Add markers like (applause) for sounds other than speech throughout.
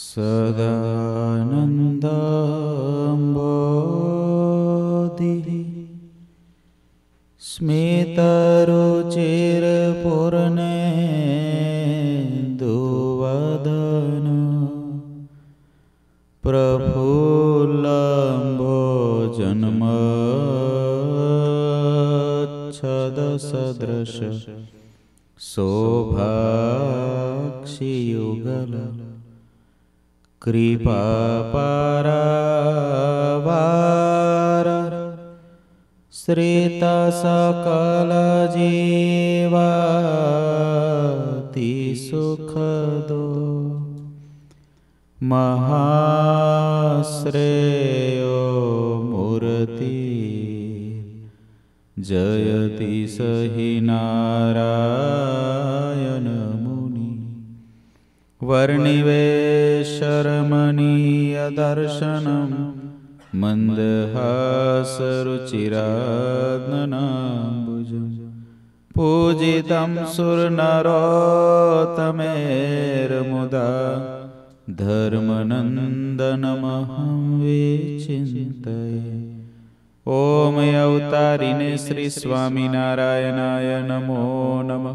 सदानन्दम्भोदि स्मितरुचिरपूर्णेन्दुवदन प्रफुलम्भो जन्मच्छदसदृश शोभाक्षियुगल कृपापरवार श्रितसकलजीवति सुखदो महाश्रेयो मूर्ति जयति हि नारा वर्णिवेशरमणीयदर्शनं मन्दहासरुचिर पूजितं सुरनरोतमेरमुदा धर्मनन्दनमहं चिन्त्य ॐ अवतारिणे श्रीस्वामिनारायणाय नमो नमः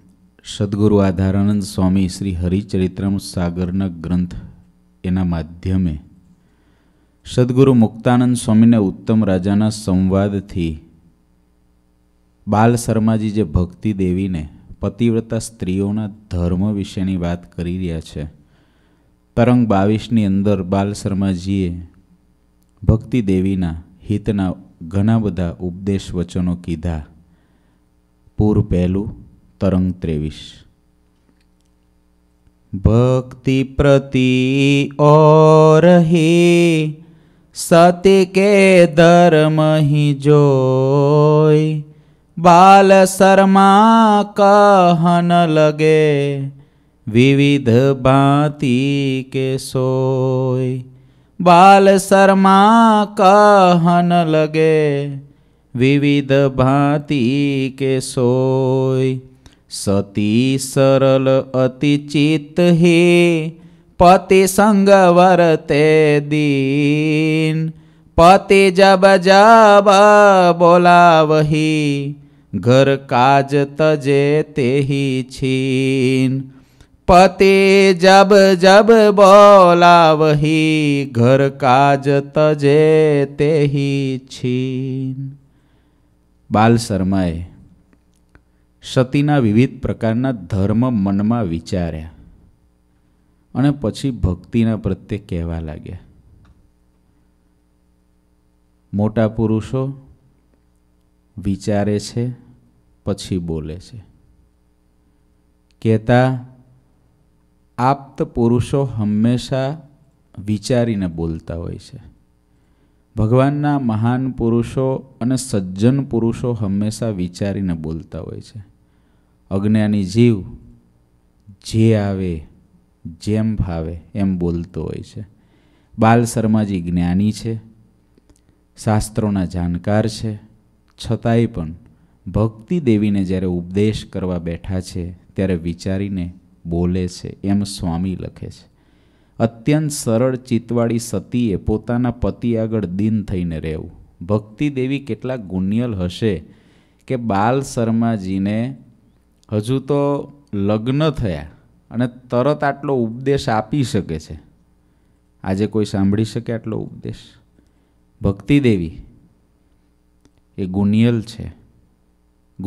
સદગુરુ આધારાનંદ સ્વામી શ્રી હરિચરિત્રમ સાગરના ગ્રંથ એના માધ્યમે સદગુરુ મુક્તાનંદ સ્વામીને ઉત્તમ રાજાના સંવાદથી બાલ શર્માજી જે ભક્તિ દેવીને પતિવ્રતા સ્ત્રીઓના ધર્મ વિશેની વાત કરી રહ્યા છે તરંગ બાવીસની અંદર બાલ શર્માજીએ ભક્તિ દેવીના હિતના ઘણા બધા ઉપદેશ વચનો કીધા પૂર પહેલું તરંગ ત્રેવીસ ભક્તિ પ્રતિ ઓર હે સતી કે ધર્મહી જોય બાલ શર્મા કહન લગે વિવિધ ભાંતિ કે સોય બાલ શર્મા કહન લગે વિવિધ ભાતિ કે સોય સતી સરલ અતિ ચિત હે પતિ સંગ વરતે દીન પતિ જબ જબ બોલાવહી ઘર કાજ તજે તેહી છીન પતિ જબ જબ બોલાવહી ઘર કાજ તજે તેહી છીન બાલ શર્માએ સતીના વિવિધ પ્રકારના ધર્મ મનમાં વિચાર્યા અને પછી ભક્તિના પ્રત્યે કહેવા લાગ્યા મોટા પુરુષો વિચારે છે પછી બોલે છે કહેતા આપ્ત પુરુષો હંમેશા વિચારીને બોલતા હોય છે ભગવાનના મહાન પુરુષો અને સજ્જન પુરુષો હંમેશા વિચારીને બોલતા હોય છે અજ્ઞાની જીવ જે આવે જેમ ફાવે એમ બોલતો હોય છે બાલ શર્માજી જ્ઞાની છે શાસ્ત્રોના જાણકાર છે છતાંય પણ ભક્તિ દેવીને જ્યારે ઉપદેશ કરવા બેઠા છે ત્યારે વિચારીને બોલે છે એમ સ્વામી લખે છે અત્યંત સરળ ચિત્તવાળી સતીએ પોતાના પતિ આગળ દિન થઈને રહેવું ભક્તિ દેવી કેટલા ગુણ્યલ હશે કે બાલ શર્માજીને હજુ તો લગ્ન થયા અને તરત આટલો ઉપદેશ આપી શકે છે આજે કોઈ સાંભળી શકે આટલો ઉપદેશ ભક્તિ દેવી એ ગુનિયલ છે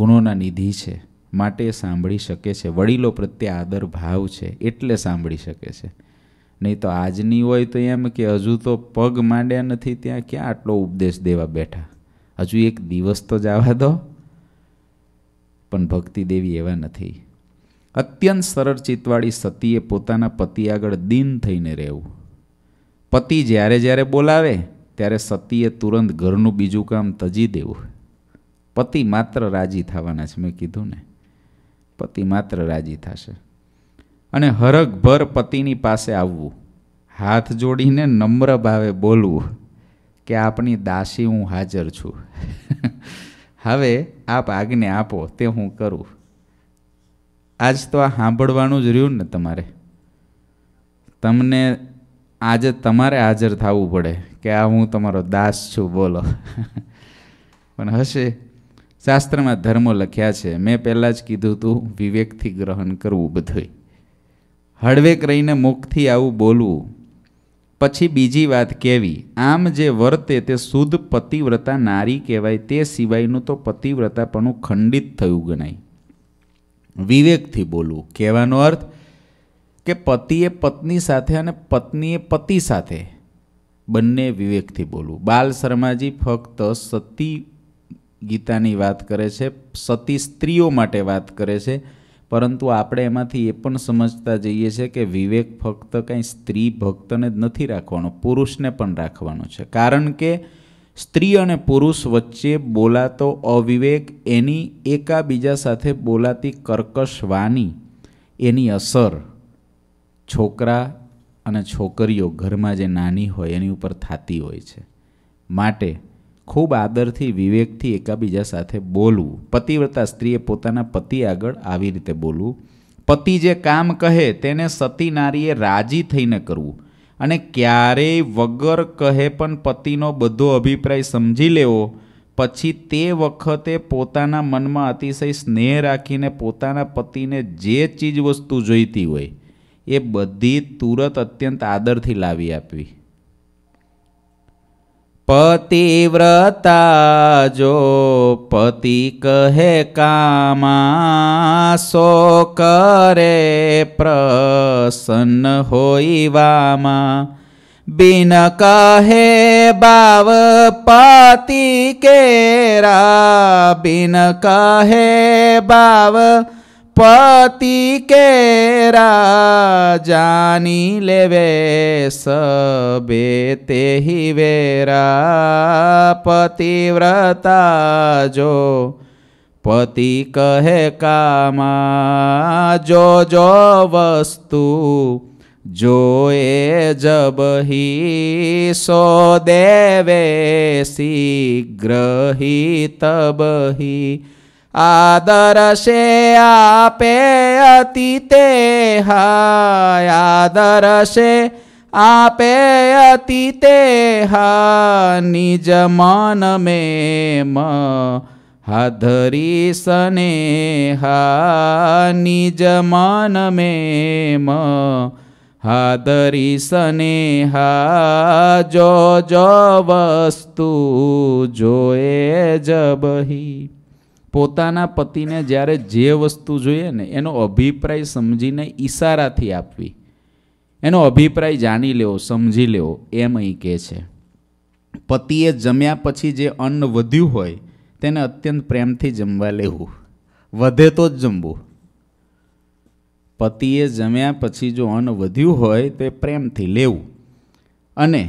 ગુણોના નિધિ છે માટે સાંભળી શકે છે વડીલો પ્રત્યે આદર ભાવ છે એટલે સાંભળી શકે છે નહીં તો આજની હોય તો એમ કે હજુ તો પગ માંડ્યા નથી ત્યાં ક્યાં આટલો ઉપદેશ દેવા બેઠા હજુ એક દિવસ તો જવા દો પણ ભક્તિ દેવી એવા નથી અત્યંત સરળ ચિત્તવાળી સતીએ પોતાના પતિ આગળ દીન થઈને રહેવું પતિ જ્યારે જ્યારે બોલાવે ત્યારે સતીએ તુરંત ઘરનું બીજું કામ તજી દેવું પતિ માત્ર રાજી થવાના છે મેં કીધું ને પતિ માત્ર રાજી થશે અને હરખભર પતિની પાસે આવવું હાથ જોડીને નમ્ર ભાવે બોલવું કે આપની દાસી હું હાજર છું (laughs) હવે આપ આજ્ઞા આપો તે હું કરું આજ તો આ સાંભળવાનું જ રહ્યું ને તમારે તમને આજે તમારે હાજર થવું પડે કે આ હું તમારો દાસ છું બોલો (laughs) પણ હશે શાસ્ત્રમાં ધર્મો લખ્યા છે મેં પહેલાં જ કીધું હતું વિવેકથી ગ્રહણ કરવું બધું હળવેક રહીને મુખથી આવું બોલવું પછી બીજી વાત કેવી આમ જે વર્તે તે શુદ્ધ પતિવ્રતા નારી કહેવાય તે સિવાયનું તો પતિવ્રતાપણું ખંડિત થયું ગણાય વિવેકથી બોલવું કહેવાનો અર્થ કે પતિએ પત્ની સાથે અને પત્નીએ પતિ સાથે બંને વિવેકથી બોલવું બાલ શર્માજી ફક્ત સતી ગીતાની વાત કરે છે સતી સ્ત્રીઓ માટે વાત કરે છે પરંતુ આપણે એમાંથી એ પણ સમજતા જઈએ છીએ કે વિવેક ફક્ત કાંઈ સ્ત્રી ભક્તને જ નથી રાખવાનો પુરુષને પણ રાખવાનો છે કારણ કે સ્ત્રી અને પુરુષ વચ્ચે બોલાતો અવિવેક એની એકાબીજા સાથે બોલાતી કર્કશ વાની એની અસર છોકરા અને છોકરીઓ ઘરમાં જે નાની હોય એની ઉપર થતી હોય છે માટે ખૂબ આદરથી વિવેકથી એકબીજા સાથે બોલવું પતિવ્રતા સ્ત્રીએ પોતાના પતિ આગળ આવી રીતે બોલવું પતિ જે કામ કહે તેને સતી નારીએ રાજી થઈને કરવું અને ક્યારેય વગર કહે પણ પતિનો બધો અભિપ્રાય સમજી લેવો પછી તે વખતે પોતાના મનમાં અતિશય સ્નેહ રાખીને પોતાના પતિને જે ચીજ વસ્તુ જોઈતી હોય એ બધી તુરત અત્યંત આદરથી લાવી આપવી પતિવ્રતા જો પતિ કહે કામા સો કરે પ્રસન્ન હોઈવામાં બિન કહે બાવ પતિ કેરા બિન કહે બાવ પતિ કેરા જાની લેવે સબે તેહી વેરા પતિવ્રતા જો પતિ કહે કામા જો જો વસ્તુ જો એ જબહી સો દેવે શીઘ્રહી તબહી આદર આદરશે આપે અતિતે હાય આદરશે આપે અતિતે હા નિજ મન મેમ હધરી સને હા નિજ મન મેમ હાદરી સનેહા જો જો વસ્તુ જોએ જબહી પોતાના પતિને જ્યારે જે વસ્તુ જોઈએ ને એનો અભિપ્રાય સમજીને ઈશારાથી આપવી એનો અભિપ્રાય જાણી લેવો સમજી લેવો એમ અહીં કહે છે પતિએ જમ્યા પછી જે અન્ન વધ્યું હોય તેને અત્યંત પ્રેમથી જમવા લેવું વધે તો જ જમવું પતિએ જમ્યા પછી જો અન્ન વધ્યું હોય તો એ પ્રેમથી લેવું અને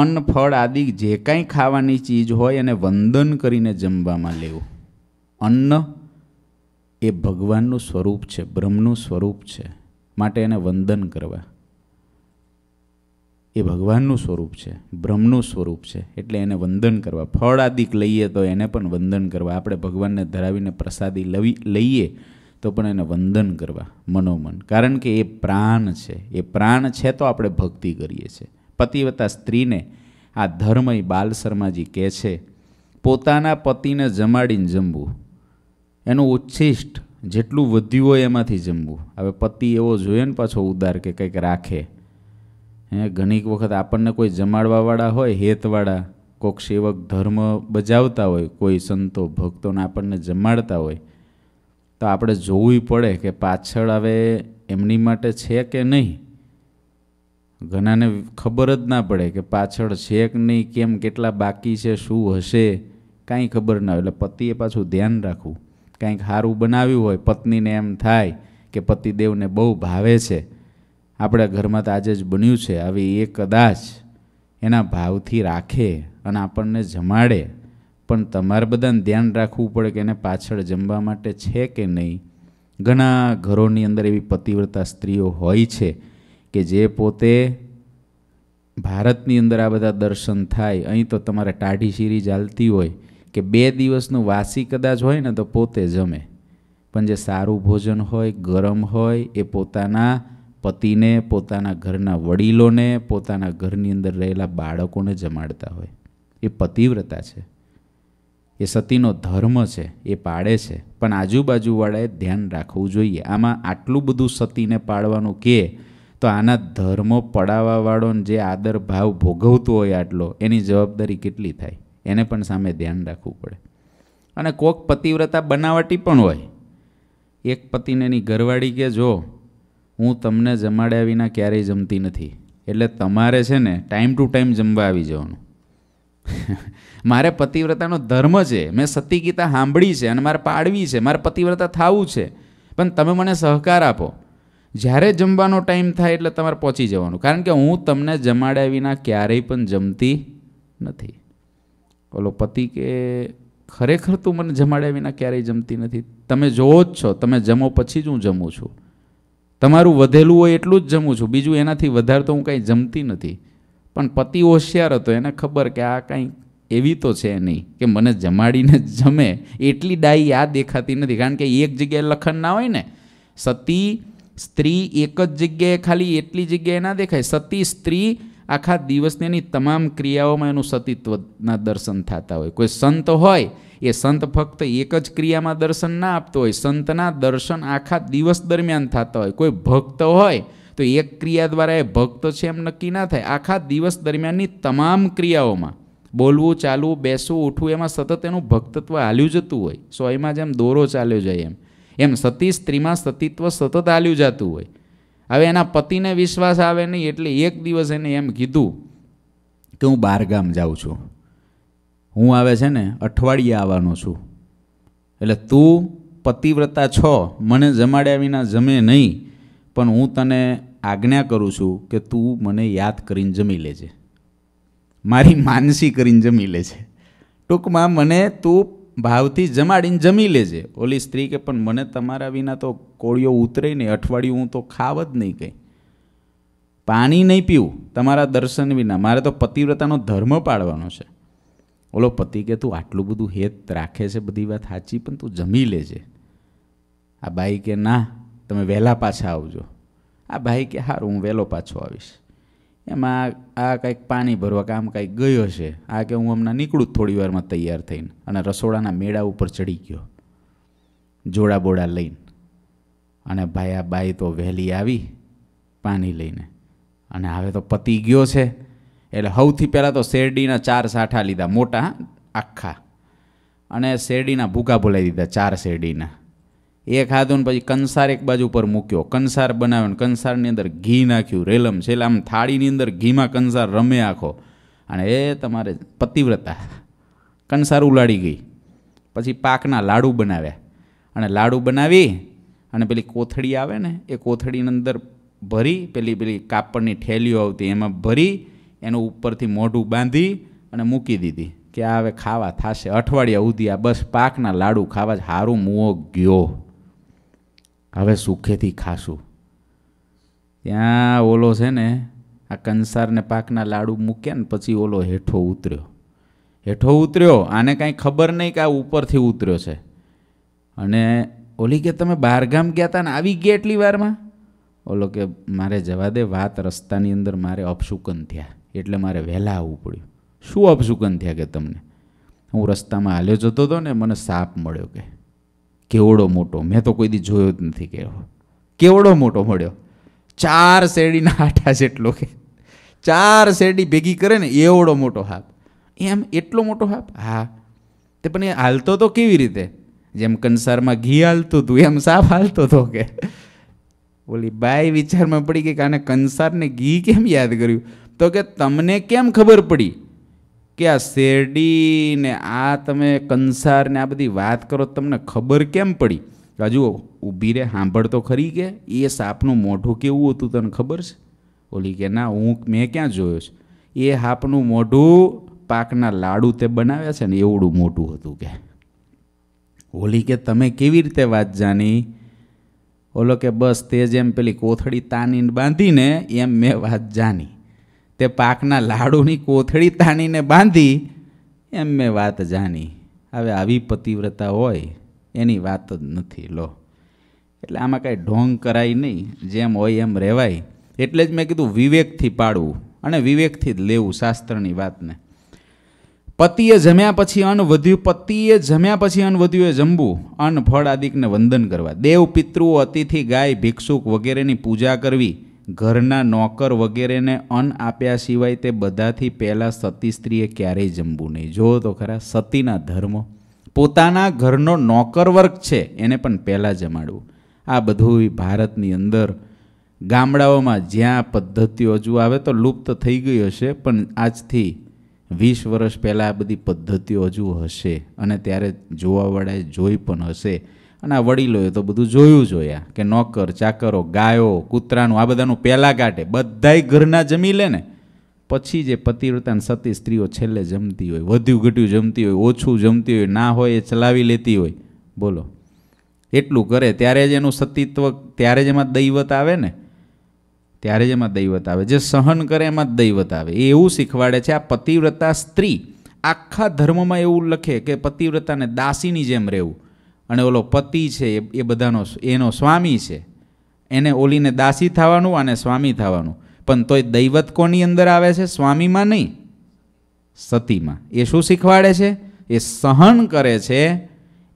અન્ન ફળ આદિ જે કાંઈ ખાવાની ચીજ હોય એને વંદન કરીને જમવામાં લેવું અન્ન એ ભગવાનનું સ્વરૂપ છે બ્રહ્મનું સ્વરૂપ છે માટે એને વંદન કરવા એ ભગવાનનું સ્વરૂપ છે બ્રહ્મનું સ્વરૂપ છે એટલે એને વંદન કરવા ફળ આદિક લઈએ તો એને પણ વંદન કરવા આપણે ભગવાનને ધરાવીને પ્રસાદી લવી લઈએ તો પણ એને વંદન કરવા મનોમન કારણ કે એ પ્રાણ છે એ પ્રાણ છે તો આપણે ભક્તિ કરીએ છીએ પતિવતા સ્ત્રીને આ ધર્મય બાલ શર્માજી કહે છે પોતાના પતિને જમાડીને જમવું એનું ઉચ્છિષ્ટ જેટલું વધ્યું હોય એમાંથી જમવું હવે પતિ એવો જોઈએ ને પાછો ઉદાર કે કંઈક રાખે હે ઘણીક વખત આપણને કોઈ જમાડવાવાળા હોય હેતવાળા કોઈક સેવક ધર્મ બજાવતા હોય કોઈ સંતો ભક્તોને આપણને જમાડતા હોય તો આપણે જોવું પડે કે પાછળ હવે એમની માટે છે કે નહીં ઘણાને ખબર જ ના પડે કે પાછળ છે કે નહીં કેમ કેટલા બાકી છે શું હશે કાંઈ ખબર ના હોય એટલે પતિએ પાછું ધ્યાન રાખવું કંઈક સારું બનાવ્યું હોય પત્નીને એમ થાય કે પતિદેવને બહુ ભાવે છે આપણા ઘરમાં તો આજે જ બન્યું છે આવી એ કદાચ એના ભાવથી રાખે અને આપણને જમાડે પણ તમારે બધાને ધ્યાન રાખવું પડે કે એને પાછળ જમવા માટે છે કે નહીં ઘણા ઘરોની અંદર એવી પતિવ્રતા સ્ત્રીઓ હોય છે કે જે પોતે ભારતની અંદર આ બધા દર્શન થાય અહીં તો તમારે ટાઢી શીરી ચાલતી હોય કે બે દિવસનું વાસી કદાચ હોય ને તો પોતે જમે પણ જે સારું ભોજન હોય ગરમ હોય એ પોતાના પતિને પોતાના ઘરના વડીલોને પોતાના ઘરની અંદર રહેલા બાળકોને જમાડતા હોય એ પતિવ્રતા છે એ સતીનો ધર્મ છે એ પાડે છે પણ આજુબાજુવાળાએ ધ્યાન રાખવું જોઈએ આમાં આટલું બધું સતીને પાડવાનું કે તો આના ધર્મો પડાવવાવાળોને જે આદર ભાવ ભોગવતો હોય આટલો એની જવાબદારી કેટલી થાય એને પણ સામે ધ્યાન રાખવું પડે અને કોક પતિવ્રતા બનાવટી પણ હોય એક પતિને એની ઘરવાળી કે જો હું તમને જમાડ્યા વિના ક્યારેય જમતી નથી એટલે તમારે છે ને ટાઈમ ટુ ટાઈમ જમવા આવી જવાનું (laughs) મારે પતિવ્રતાનો ધર્મ છે મેં સતી ગીતા સાંભળી છે અને મારે પાડવી છે મારે પતિવ્રતા થવું છે પણ તમે મને સહકાર આપો જ્યારે જમવાનો ટાઈમ થાય એટલે તમારે પહોંચી જવાનું કારણ કે હું તમને જમાડ્યા વિના ક્યારેય પણ જમતી નથી ઓલો પતિ કે ખરેખર તું મને જમાડ્યા વિના ક્યારેય જમતી નથી તમે જોવો જ છો તમે જમો પછી જ હું જમું છું તમારું વધેલું હોય એટલું જ જમું છું બીજું એનાથી વધારે તો હું કાંઈ જમતી નથી પણ પતિ હોશિયાર હતો એને ખબર કે આ કાંઈ એવી તો છે નહીં કે મને જમાડીને જમે એટલી ડાઈ આ દેખાતી નથી કારણ કે એક જગ્યાએ લખન ના હોય ને સતી સ્ત્રી એક જ જગ્યાએ ખાલી એટલી જગ્યાએ ના દેખાય સતી સ્ત્રી આખા દિવસની એની તમામ ક્રિયાઓમાં એનું સતીત્વના દર્શન થતા હોય કોઈ સંત હોય એ સંત ફક્ત એક જ ક્રિયામાં દર્શન ના આપતો હોય સંતના દર્શન આખા દિવસ દરમિયાન થતા હોય કોઈ ભક્ત હોય તો એક ક્રિયા દ્વારા એ ભક્ત છે એમ નક્કી ના થાય આખા દિવસ દરમિયાનની તમામ ક્રિયાઓમાં બોલવું ચાલવું બેસવું ઉઠવું એમાં સતત એનું ભક્તત્વ હાલ્યું જતું હોય સો એમાં જેમ દોરો ચાલ્યો જાય એમ એમ સતી સ્ત્રીમાં સતીત્વ સતત હાલ્યું જતું હોય હવે એના પતિને વિશ્વાસ આવે નહીં એટલે એક દિવસ એને એમ કીધું કે હું બહારગામ જાઉં છું હું આવે છે ને અઠવાડિયે આવવાનો છું એટલે તું પતિવ્રતા છો મને જમાડ્યા વિના જમે નહીં પણ હું તને આજ્ઞા કરું છું કે તું મને યાદ કરીને જમી લેજે મારી માનસી કરીને જમી લે છે ટૂંકમાં મને તું ભાવથી જમાડીને જમી લેજે ઓલી સ્ત્રી કે પણ મને તમારા વિના તો કોળીઓ ઉતરે નહીં અઠવાડિયું હું તો ખાવ જ નહીં કંઈ પાણી નહીં પીવું તમારા દર્શન વિના મારે તો પતિવ્રતાનો ધર્મ પાડવાનો છે ઓલો પતિ કે તું આટલું બધું હેત રાખે છે બધી વાત સાચી પણ તું જમી લેજે આ બાઈ કે ના તમે વહેલા પાછા આવજો આ ભાઈ કે હારું હું વહેલો પાછો આવીશ એમાં આ કંઈક પાણી ભરવા કામ કંઈક ગયો છે આ કે હું હમણાં નીકળું થોડી વારમાં તૈયાર થઈને અને રસોડાના મેળા ઉપર ચડી ગયો જોડા બોડા લઈને અને ભાઈ આ બાઈ તો વહેલી આવી પાણી લઈને અને હવે તો પતી ગયો છે એટલે સૌથી પહેલાં તો શેરડીના ચાર સાઠા લીધા મોટા આખા અને શેરડીના ભૂકા બોલાવી દીધા ચાર શેરડીના એ ખાધું ને પછી કંસાર એક બાજુ પર મૂક્યો કંસાર બનાવ્યો ને કંસારની અંદર ઘી નાખ્યું રેલમ છે એટલે આમ થાળીની અંદર ઘીમાં કંસાર રમે આખો અને એ તમારે પતિવ્રતા કંસાર ઉલાડી ગઈ પછી પાકના લાડુ બનાવ્યા અને લાડુ બનાવી અને પેલી કોથળી આવે ને એ કોથળીની અંદર ભરી પેલી પેલી કાપડની ઠેલીઓ આવતી એમાં ભરી એનું ઉપરથી મોઢું બાંધી અને મૂકી દીધી કે હવે ખાવા થશે અઠવાડિયા સુધી આ બસ પાકના લાડુ ખાવા જ સારું મૂવો ગયો હવે સુખેથી ખાશું ત્યાં ઓલો છે ને આ કંસારને પાકના લાડુ મૂક્યા ને પછી ઓલો હેઠો ઉતર્યો હેઠો ઉતર્યો આને કાંઈ ખબર નહીં કે આ ઉપરથી ઉતર્યો છે અને ઓલી કે તમે બહારગામ ગયા હતા ને આવી ગયા એટલી વારમાં ઓલો કે મારે જવા દે વાત રસ્તાની અંદર મારે અપશુકન થયા એટલે મારે વહેલા આવવું પડ્યું શું અપશુકન થયા કે તમને હું રસ્તામાં હાલ્યો જતો હતો ને મને સાપ મળ્યો કે કેવડો મોટો મેં તો કોઈ દી જોયો જ નથી કેવો કેવડો મોટો મળ્યો ચાર શેરડીના આટા જેટલો કે ચાર શેરડી ભેગી કરે ને એવડો મોટો હાપ એમ એટલો મોટો હાપ હા તે પણ એ હાલતો તો કેવી રીતે જેમ કંસારમાં ઘી હાલતું હતું એમ સાફ હાલતો હતો કે બોલી બાય વિચારમાં પડી કે આને કંસારને ઘી કેમ યાદ કર્યું તો કે તમને કેમ ખબર પડી કે આ શેરડી ને આ તમે કંસાર ને આ બધી વાત કરો તમને ખબર કેમ પડી રાજુ ઊભી રે સાંભળતો ખરી કે એ સાપનું મોઢું કેવું હતું તને ખબર છે ઓલી કે ના હું મેં ક્યાં જોયો છે એ સાપનું મોઢું પાકના લાડુ તે બનાવ્યા છે ને એવડું મોટું હતું કે ઓલી કે તમે કેવી રીતે વાત જાણી ઓલો કે બસ તે જેમ પેલી કોથળી તાનીને બાંધીને એમ મેં વાત જાણી તે પાકના લાડુની કોથળી તાણીને બાંધી એમ મેં વાત જાણી હવે આવી પતિવ્રતા હોય એની વાત જ નથી લો એટલે આમાં કાંઈ ઢોંગ કરાય નહીં જેમ હોય એમ રહેવાય એટલે જ મેં કીધું વિવેકથી પાડવું અને વિવેકથી જ લેવું શાસ્ત્રની વાતને પતિએ જમ્યા પછી અન્ન વધ્યું પતિએ જમ્યા પછી અન્ન વધ્યું એ જમવું અન્ન ફળ આદિકને વંદન કરવા દેવ પિતૃ અતિથિ ગાય ભિક્ષુક વગેરેની પૂજા કરવી ઘરના નોકર વગેરેને અન્ન આપ્યા સિવાય તે બધાથી પહેલાં સતી સ્ત્રીએ ક્યારેય જમવું નહીં જોવો તો ખરા સતીના ધર્મ પોતાના ઘરનો નોકર વર્ગ છે એને પણ પહેલાં જમાડવું આ બધું ભારતની અંદર ગામડાઓમાં જ્યાં પદ્ધતિઓ હજુ આવે તો લુપ્ત થઈ ગઈ હશે પણ આજથી વીસ વર્ષ પહેલાં આ બધી પદ્ધતિઓ હજુ હશે અને ત્યારે જોવાવાળાએ જોઈ પણ હશે અને આ વડીલોએ તો બધું જોયું જોયા કે નોકર ચાકરો ગાયો કૂતરાનું આ બધાનું પહેલાં કાઢે બધાય ઘરના જમી લે ને પછી જે પતિવ્રતા સતી સ્ત્રીઓ છેલ્લે જમતી હોય વધ્યું ઘટ્યું જમતી હોય ઓછું જમતી હોય ના હોય એ ચલાવી લેતી હોય બોલો એટલું કરે ત્યારે જ એનું સતીત્વ ત્યારે જ એમાં દૈવત આવે ને ત્યારે જ એમાં દૈવત આવે જે સહન કરે એમાં જ દૈવત આવે એ એવું શીખવાડે છે આ પતિવ્રતા સ્ત્રી આખા ધર્મમાં એવું લખે કે પતિવ્રતાને દાસીની જેમ રહેવું અને ઓલો પતિ છે એ બધાનો એનો સ્વામી છે એને ઓલીને દાસી થવાનું અને સ્વામી થવાનું પણ તોય દૈવત કોની અંદર આવે છે સ્વામીમાં નહીં સતીમાં એ શું શીખવાડે છે એ સહન કરે છે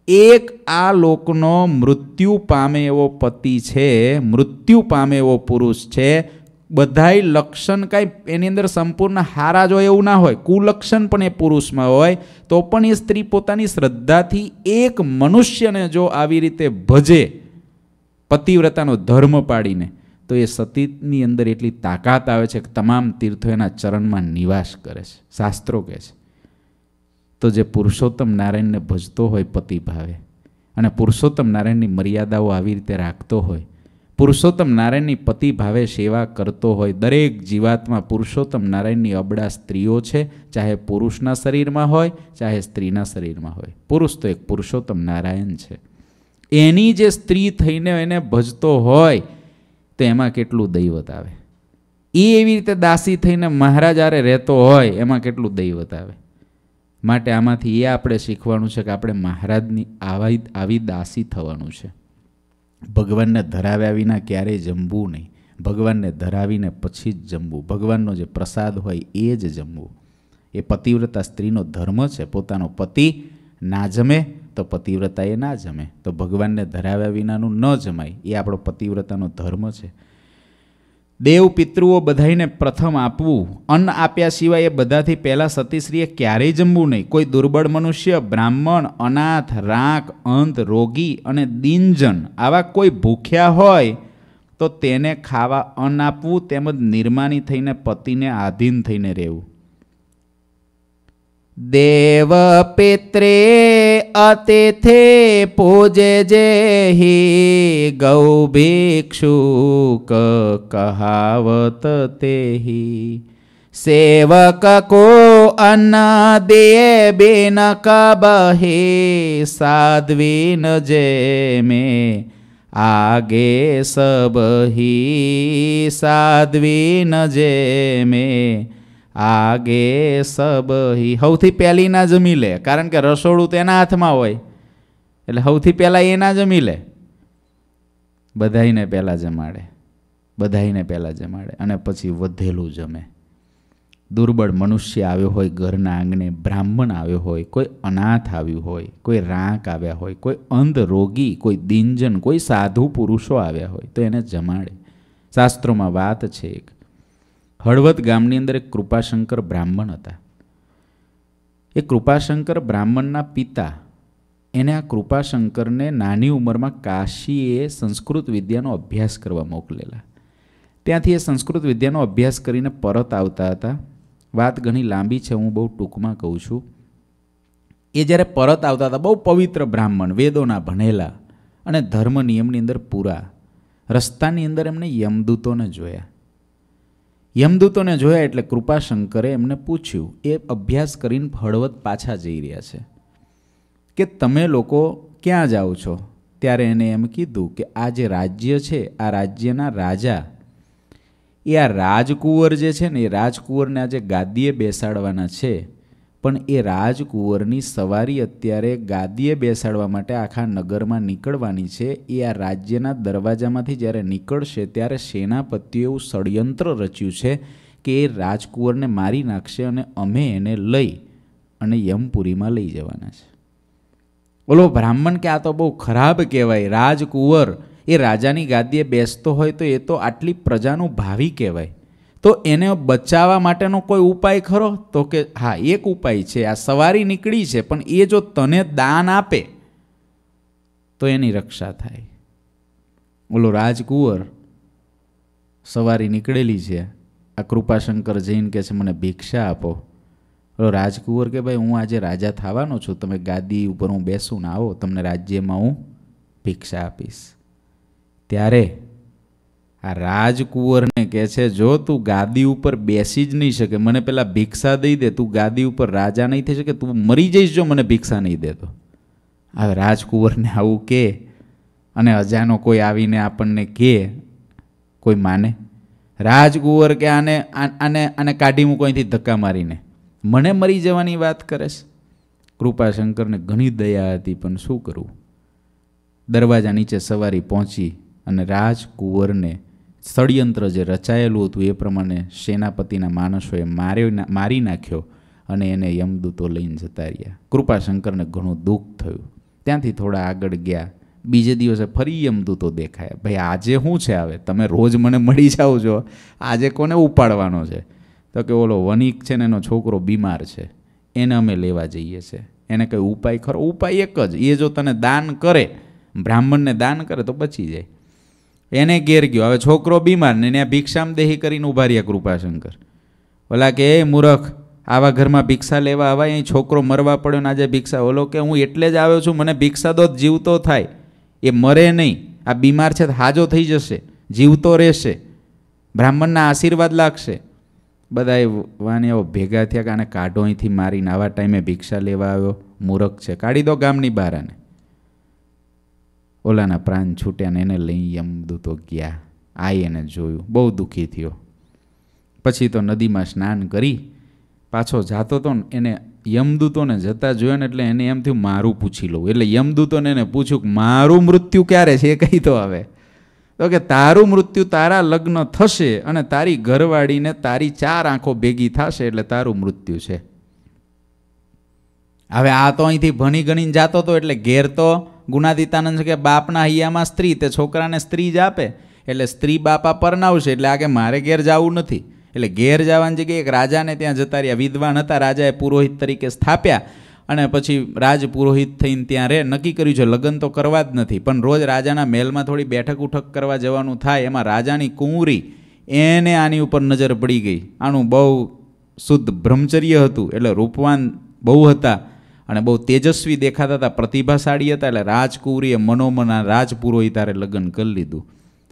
એક આ લોકનો મૃત્યુ પામે એવો પતિ છે મૃત્યુ પામે એવો પુરુષ છે બધાય લક્ષણ કાંઈ એની અંદર સંપૂર્ણ હારા જો એવું ના હોય કુલક્ષણ પણ એ પુરુષમાં હોય તો પણ એ સ્ત્રી પોતાની શ્રદ્ધાથી એક મનુષ્યને જો આવી રીતે ભજે પતિવ્રતાનો ધર્મ પાડીને તો એ સતીની અંદર એટલી તાકાત આવે છે કે તમામ તીર્થો એના ચરણમાં નિવાસ કરે છે શાસ્ત્રો કહે છે તો જે પુરુષોત્તમ નારાયણને ભજતો હોય પતિ ભાવે અને પુરુષોત્તમ નારાયણની મર્યાદાઓ આવી રીતે રાખતો હોય પુરુષોત્તમ નારાયણની પતિ ભાવે સેવા કરતો હોય દરેક જીવાતમાં પુરુષોત્તમ નારાયણની અબડા સ્ત્રીઓ છે ચાહે પુરુષના શરીરમાં હોય ચાહે સ્ત્રીના શરીરમાં હોય પુરુષ તો એક પુરુષોત્તમ નારાયણ છે એની જે સ્ત્રી થઈને એને ભજતો હોય તો એમાં કેટલું દૈવત આવે એ એવી રીતે દાસી થઈને મહારાજ આરે રહેતો હોય એમાં કેટલું દૈવત આવે માટે આમાંથી એ આપણે શીખવાનું છે કે આપણે મહારાજની આવી આવી દાસી થવાનું છે ભગવાનને ધરાવ્યા વિના ક્યારેય જમવું નહીં ભગવાનને ધરાવીને પછી જ જમવું ભગવાનનો જે પ્રસાદ હોય એ જ જમવું એ પતિવ્રતા સ્ત્રીનો ધર્મ છે પોતાનો પતિ ના જમે તો પતિવ્રતા એ ના જમે તો ભગવાનને ધરાવ્યા વિનાનું ન જમાય એ આપણો પતિવ્રતાનો ધર્મ છે દેવ પિતૃઓ બધાઈને પ્રથમ આપવું અન્ન આપ્યા સિવાય એ બધાથી પહેલાં સતીશ્રીએ ક્યારેય જમવું નહીં કોઈ દુર્બળ મનુષ્ય બ્રાહ્મણ અનાથ રાંક અંત રોગી અને દિનજન આવા કોઈ ભૂખ્યા હોય તો તેને ખાવા અન્ન આપવું તેમજ નિર્માની થઈને પતિને આધીન થઈને રહેવું देवपित्रे अतिथे पूजे जे हि गौभिक्षुक कहावत ते हि सेवक को अन्न दिए बिन कबहे साध्वीन जे में आगे सब ही साध्वीन जे में આગે સબહી સૌથી પહેલી ના જમી લે કારણ કે રસોડું તેના હાથમાં હોય એટલે સૌથી પહેલાં એ ના જમી લે બધાઈને પહેલાં જમાડે બધાઈને પહેલાં જમાડે અને પછી વધેલું જમે દુર્બળ મનુષ્ય આવ્યો હોય ઘરના આંગણે બ્રાહ્મણ આવ્યો હોય કોઈ અનાથ આવ્યું હોય કોઈ રાંક આવ્યા હોય કોઈ અંધ રોગી કોઈ દિનજન કોઈ સાધુ પુરુષો આવ્યા હોય તો એને જમાડે શાસ્ત્રોમાં વાત છે એક હળવદ ગામની અંદર એક કૃપાશંકર બ્રાહ્મણ હતા એ કૃપાશંકર બ્રાહ્મણના પિતા એને આ કૃપાશંકરને નાની ઉંમરમાં કાશીએ સંસ્કૃત વિદ્યાનો અભ્યાસ કરવા મોકલેલા ત્યાંથી એ સંસ્કૃત વિદ્યાનો અભ્યાસ કરીને પરત આવતા હતા વાત ઘણી લાંબી છે હું બહુ ટૂંકમાં કહું છું એ જ્યારે પરત આવતા હતા બહુ પવિત્ર બ્રાહ્મણ વેદોના ભણેલા અને ધર્મ નિયમની અંદર પૂરા રસ્તાની અંદર એમણે યમદૂતોને જોયા યમદૂતોને જોયા એટલે કૃપાશંકરે એમને પૂછ્યું એ અભ્યાસ કરીને હળવદ પાછા જઈ રહ્યા છે કે તમે લોકો ક્યાં જાઓ છો ત્યારે એને એમ કીધું કે આ જે રાજ્ય છે આ રાજ્યના રાજા એ આ રાજકુંવર જે છે ને એ રાજકુંવરને આજે ગાદીએ બેસાડવાના છે પણ એ રાજકુંવરની સવારી અત્યારે ગાદીએ બેસાડવા માટે આખા નગરમાં નીકળવાની છે એ આ રાજ્યના દરવાજામાંથી જ્યારે નીકળશે ત્યારે સેનાપતિએ એવું ષડયંત્ર રચ્યું છે કે એ રાજકુંવરને મારી નાખશે અને અમે એને લઈ અને યમપુરીમાં લઈ જવાના છે બોલો બ્રાહ્મણ કે આ તો બહુ ખરાબ કહેવાય રાજકુંવર એ રાજાની ગાદીએ બેસતો હોય તો એ તો આટલી પ્રજાનું ભાવિ કહેવાય તો એને બચાવવા માટેનો કોઈ ઉપાય ખરો તો કે હા એક ઉપાય છે આ સવારી નીકળી છે પણ એ જો તને દાન આપે તો એની રક્ષા થાય ઓલો રાજકુંવર સવારી નીકળેલી છે આ કૃપાશંકર જૈન કહે છે મને ભિક્ષા આપો ઓલો રાજકુંવર કે ભાઈ હું આજે રાજા થવાનો છું તમે ગાદી ઉપર હું બેસું ને આવો તમને રાજ્યમાં હું ભિક્ષા આપીશ ત્યારે આ રાજકુંવરને કહે છે જો તું ગાદી ઉપર બેસી જ નહીં શકે મને પહેલાં ભિક્ષા દઈ દે તું ગાદી ઉપર રાજા નહીં થઈ શકે તું મરી જઈશ જો મને ભિક્ષા નહીં દેતો હવે રાજકુંવરને આવું કહે અને અજાનો કોઈ આવીને આપણને કહે કોઈ માને રાજકુંવર કે આને આને આને કાઢી મૂકો અહીંથી ધક્કા મારીને મને મરી જવાની વાત કરે છે કૃપાશંકરને ઘણી દયા હતી પણ શું કરવું દરવાજા નીચે સવારી પહોંચી અને રાજકુંવરને ષડયંત્ર જે રચાયેલું હતું એ પ્રમાણે સેનાપતિના માણસોએ માર્યો મારી નાખ્યો અને એને યમદૂતો લઈને જતા રહ્યા કૃપાશંકરને ઘણું દુઃખ થયું ત્યાંથી થોડા આગળ ગયા બીજે દિવસે ફરી યમદૂતો દેખાયા ભાઈ આજે શું છે હવે તમે રોજ મને મળી જાઓ છો આજે કોને ઉપાડવાનો છે તો કે ઓલો વનિક છે ને એનો છોકરો બીમાર છે એને અમે લેવા જઈએ છીએ એને કંઈ ઉપાય ખરો ઉપાય એક જ એ જો તને દાન કરે બ્રાહ્મણને દાન કરે તો બચી જાય એને ઘેર ગયો હવે છોકરો બીમાર ને ત્યાં ભિક્ષામ દેહી કરીને ઉભા રહ્યા કૃપાશંકર ઓલા કે એ મૂરખ આવા ઘરમાં ભિક્ષા લેવા આવા અહીં છોકરો મરવા પડ્યો ને આજે ભિક્ષા ઓલો કે હું એટલે જ આવ્યો છું મને ભિક્ષા દો જીવતો થાય એ મરે નહીં આ બીમાર છે હાજો થઈ જશે જીવતો રહેશે બ્રાહ્મણના આશીર્વાદ લાગશે બધા એ વાને ભેગા થયા કે આને કાઢો અહીંથી મારીને આવા ટાઈમે ભિક્ષા લેવા આવ્યો મૂરખ છે કાઢી દો ગામની બહાર આને ઓલાના પ્રાણ છૂટ્યા ને એને લઈ યમદૂતો ગયા આઈ એને જોયું બહુ દુઃખી થયો પછી તો નદીમાં સ્નાન કરી પાછો જાતો તો એને યમદૂતોને જતા જોયો ને એટલે એને એમ થયું મારું પૂછી લઉં એટલે યમદૂતોને એને પૂછ્યું કે મારું મૃત્યુ ક્યારે છે એ કહી તો આવે તો કે તારું મૃત્યુ તારા લગ્ન થશે અને તારી ઘરવાળીને તારી ચાર આંખો ભેગી થશે એટલે તારું મૃત્યુ છે હવે આ તો અહીંથી ભણી ગણીને જાતો હતો એટલે ઘેર તો ગુનાદિતાનંદ છે કે બાપના હૈયામાં સ્ત્રી તે છોકરાને સ્ત્રી જ આપે એટલે સ્ત્રી બાપા પરનાવશે એટલે આ કે મારે ઘેર જવું નથી એટલે ઘેર જવાની જગ્યાએ એક રાજાને ત્યાં જતા રહ્યા વિદ્વાન હતા રાજાએ પુરોહિત તરીકે સ્થાપ્યા અને પછી રાજ પુરોહિત થઈને ત્યાં રહે નક્કી કર્યું છે લગ્ન તો કરવા જ નથી પણ રોજ રાજાના મહેલમાં થોડી બેઠક ઉઠક કરવા જવાનું થાય એમાં રાજાની કુંવરી એને આની ઉપર નજર પડી ગઈ આનું બહુ શુદ્ધ બ્રહ્મચર્ય હતું એટલે રૂપવાન બહુ હતા અને બહુ તેજસ્વી દેખાતા હતા પ્રતિભાશાળી હતા એટલે રાજકુંવરીએ મનોમના રાજપુરોહિતારે લગ્ન કરી લીધું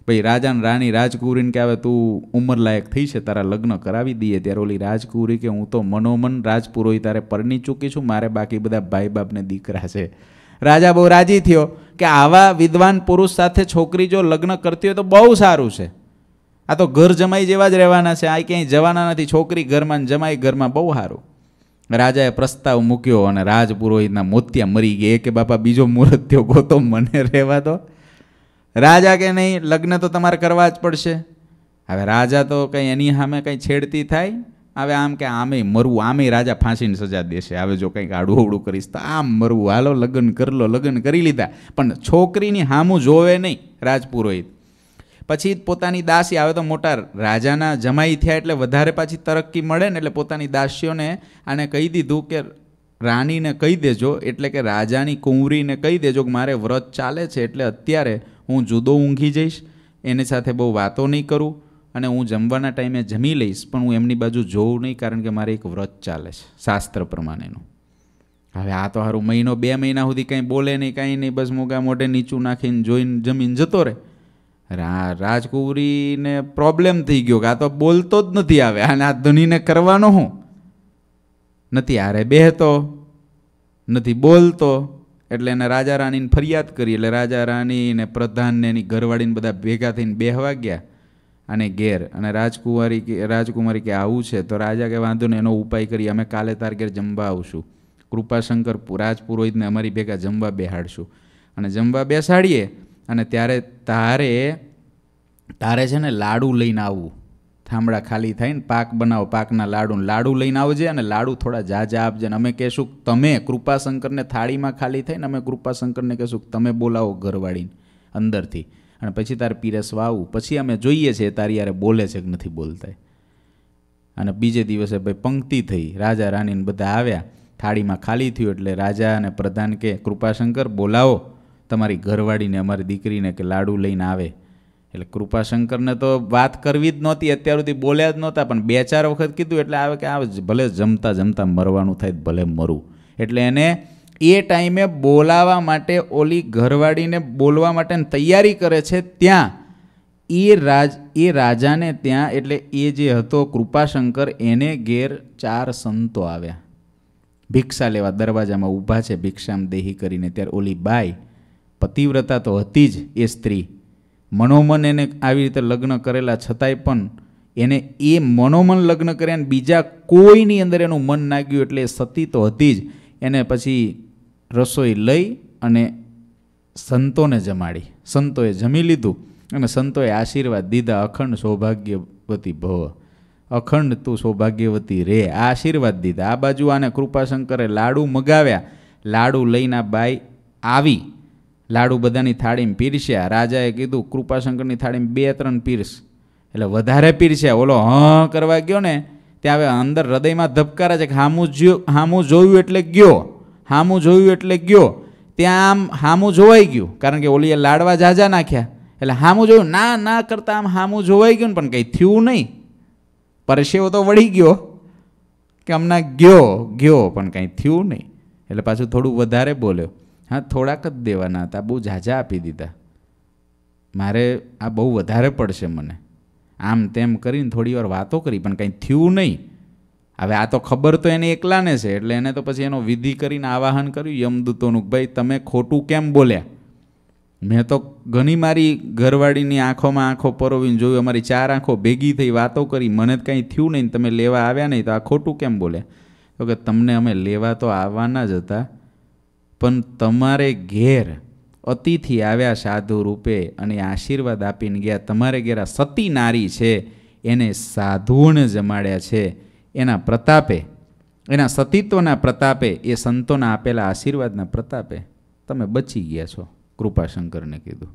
પછી રાજાને રાણી રાજકુંવરીને કે હવે તું ઉંમરલાયક થઈ છે તારા લગ્ન કરાવી દઈએ ત્યારે ઓલી રાજકુંવરી કે હું તો મનોમન રાજપુરોહિતારે પરણી ચૂકી છું મારે બાકી બધા ભાઈ બાપને દીકરા છે રાજા બહુ રાજી થયો કે આવા વિદ્વાન પુરુષ સાથે છોકરી જો લગ્ન કરતી હોય તો બહુ સારું છે આ તો ઘર જમાઈ જેવા જ રહેવાના છે આ ક્યાંય જવાના નથી છોકરી ઘરમાં જમાઈ ઘરમાં બહુ સારું રાજાએ પ્રસ્તાવ મૂક્યો અને રાજપુરોહિતના મોતિયા મરી ગયા કે બાપા બીજો મુહૂર્ત થયો ગોતો મને રહેવા દો રાજા કે નહીં લગ્ન તો તમારે કરવા જ પડશે હવે રાજા તો કંઈ એની સામે કંઈ છેડતી થાય હવે આમ કે આમે મરવું આમે રાજા ફાંસીને સજા દેશે હવે જો કંઈક આડું અવડું કરીશ તો આમ મરવું હાલો લગ્ન કરલો લગ્ન કરી લીધા પણ છોકરીની હામું જોવે નહીં રાજપુરોહિત પછી પોતાની દાસી આવે તો મોટા રાજાના જમાઈ થયા એટલે વધારે પાછી તરક્કી મળે ને એટલે પોતાની દાસીઓને આને કહી દીધું કે રાણીને કહી દેજો એટલે કે રાજાની કુંવરીને કહી દેજો કે મારે વ્રત ચાલે છે એટલે અત્યારે હું જુદો ઊંઘી જઈશ એની સાથે બહુ વાતો નહીં કરું અને હું જમવાના ટાઈમે જમી લઈશ પણ હું એમની બાજુ જોઉં નહીં કારણ કે મારે એક વ્રત ચાલે છે શાસ્ત્ર પ્રમાણેનું હવે આ તો સારું મહિનો બે મહિના સુધી કંઈ બોલે નહીં કાંઈ નહીં બસ મોગા મોઢે નીચું નાખીને જોઈને જમીન જતો રહે રાજકુંવરીને પ્રોબ્લેમ થઈ ગયો કે આ તો બોલતો જ નથી આવે અને આ ધનીને કરવાનો હું નથી આરે બેહતો નથી બોલતો એટલે એને રાજા રાણીને ફરિયાદ કરી એટલે રાજા રાણીને પ્રધાનને એની ઘરવાળીને બધા ભેગા થઈને બેહવા ગયા અને ઘેર અને રાજકુમારી કે રાજકુમારી કે આવું છે તો રાજા કે વાંધો ને એનો ઉપાય કરી અમે કાલે તાર ઘેર જમવા આવશું કૃપાશંકર રાજપુરોહિતને અમારી ભેગા જમવા બેહાડશું અને જમવા બેસાડીએ અને ત્યારે તારે તારે છે ને લાડુ લઈને આવવું થાંભળા ખાલી થઈને પાક બનાવો પાકના લાડુ લાડુ લઈને આવજે અને લાડુ થોડા જાજા આપજે અમે કહેશું તમે કૃપાશંકરને થાળીમાં ખાલી થઈને અમે કૃપાશંકરને કહેશું તમે બોલાવો ઘરવાળીને અંદરથી અને પછી તારે પીરસવા આવું પછી અમે જોઈએ છીએ તારી યારે બોલે છે કે નથી બોલતા અને બીજે દિવસે ભાઈ પંક્તિ થઈ રાજા રાણીને બધા આવ્યા થાળીમાં ખાલી થયું એટલે રાજા અને પ્રધાન કે કૃપાશંકર બોલાવો તમારી ઘરવાળીને અમારી દીકરીને કે લાડુ લઈને આવે એટલે કૃપાશંકરને તો વાત કરવી જ નહોતી અત્યાર સુધી બોલ્યા જ નહોતા પણ બે ચાર વખત કીધું એટલે આવે કે આવે ભલે જમતા જમતા મરવાનું થાય ભલે મરું એટલે એને એ ટાઈમે બોલાવા માટે ઓલી ઘરવાળીને બોલવા માટેની તૈયારી કરે છે ત્યાં એ રાજ એ રાજાને ત્યાં એટલે એ જે હતો કૃપાશંકર એને ઘેર ચાર સંતો આવ્યા ભિક્ષા લેવા દરવાજામાં ઊભા છે ભિક્ષામ દેહી કરીને ત્યારે ઓલી બાય પતિવ્રતા તો હતી જ એ સ્ત્રી મનોમન એને આવી રીતે લગ્ન કરેલા છતાંય પણ એને એ મનોમન લગ્ન કર્યા અને બીજા કોઈની અંદર એનું મન નાગ્યું એટલે સતી તો હતી જ એને પછી રસોઈ લઈ અને સંતોને જમાડી સંતોએ જમી લીધું અને સંતોએ આશીર્વાદ દીધા અખંડ સૌભાગ્યવતી ભવ અખંડ તું સૌભાગ્યવતી રે આ આશીર્વાદ દીધા આ બાજુ આને કૃપાશંકરે લાડુ મગાવ્યા લાડુ લઈને બાઈ આવી લાડુ બધાની થાળીમાં પીરસ્યા રાજાએ કીધું કૃપાશંકરની થાળીમાં બે ત્રણ પીરસ એટલે વધારે પીરસ્યા ઓલો હં કરવા ગયો ને ત્યાં હવે અંદર હૃદયમાં ધબકારા છે કે હામું જો હામું જોયું એટલે ગયો હામું જોયું એટલે ગયો ત્યાં આમ હામું જોવાઈ ગયું કારણ કે ઓલીએ લાડવા જાજા નાખ્યા એટલે હામું જોયું ના ના કરતાં આમ હામું જોવાઈ ગયું ને પણ કંઈ થયું નહીં પરસેવો તો વળી ગયો કે હમણાં ગયો ગયો પણ કંઈ થયું નહીં એટલે પાછું થોડું વધારે બોલ્યો હા થોડાક જ દેવાના હતા બહુ ઝાઝા આપી દીધા મારે આ બહુ વધારે પડશે મને આમ તેમ કરીને થોડી વાર વાતો કરી પણ કંઈ થયું નહીં હવે આ તો ખબર તો એને એકલાને છે એટલે એને તો પછી એનો વિધિ કરીને આવાહન કર્યું યમદૂતોનું ભાઈ તમે ખોટું કેમ બોલ્યા મેં તો ઘણી મારી ઘરવાળીની આંખોમાં આંખો પરોવીને જોયું અમારી ચાર આંખો ભેગી થઈ વાતો કરી મને જ કંઈ થયું નહીં તમે લેવા આવ્યા નહીં તો આ ખોટું કેમ બોલ્યા તો કે તમને અમે લેવા તો આવવાના જ હતા પણ તમારે ઘેર અતિથિ આવ્યા સાધુ રૂપે અને આશીર્વાદ આપીને ગયા તમારે ઘેર આ સતી નારી છે એને સાધુઓને જમાડ્યા છે એના પ્રતાપે એના સતીત્વના પ્રતાપે એ સંતોના આપેલા આશીર્વાદના પ્રતાપે તમે બચી ગયા છો કૃપાશંકરને કીધું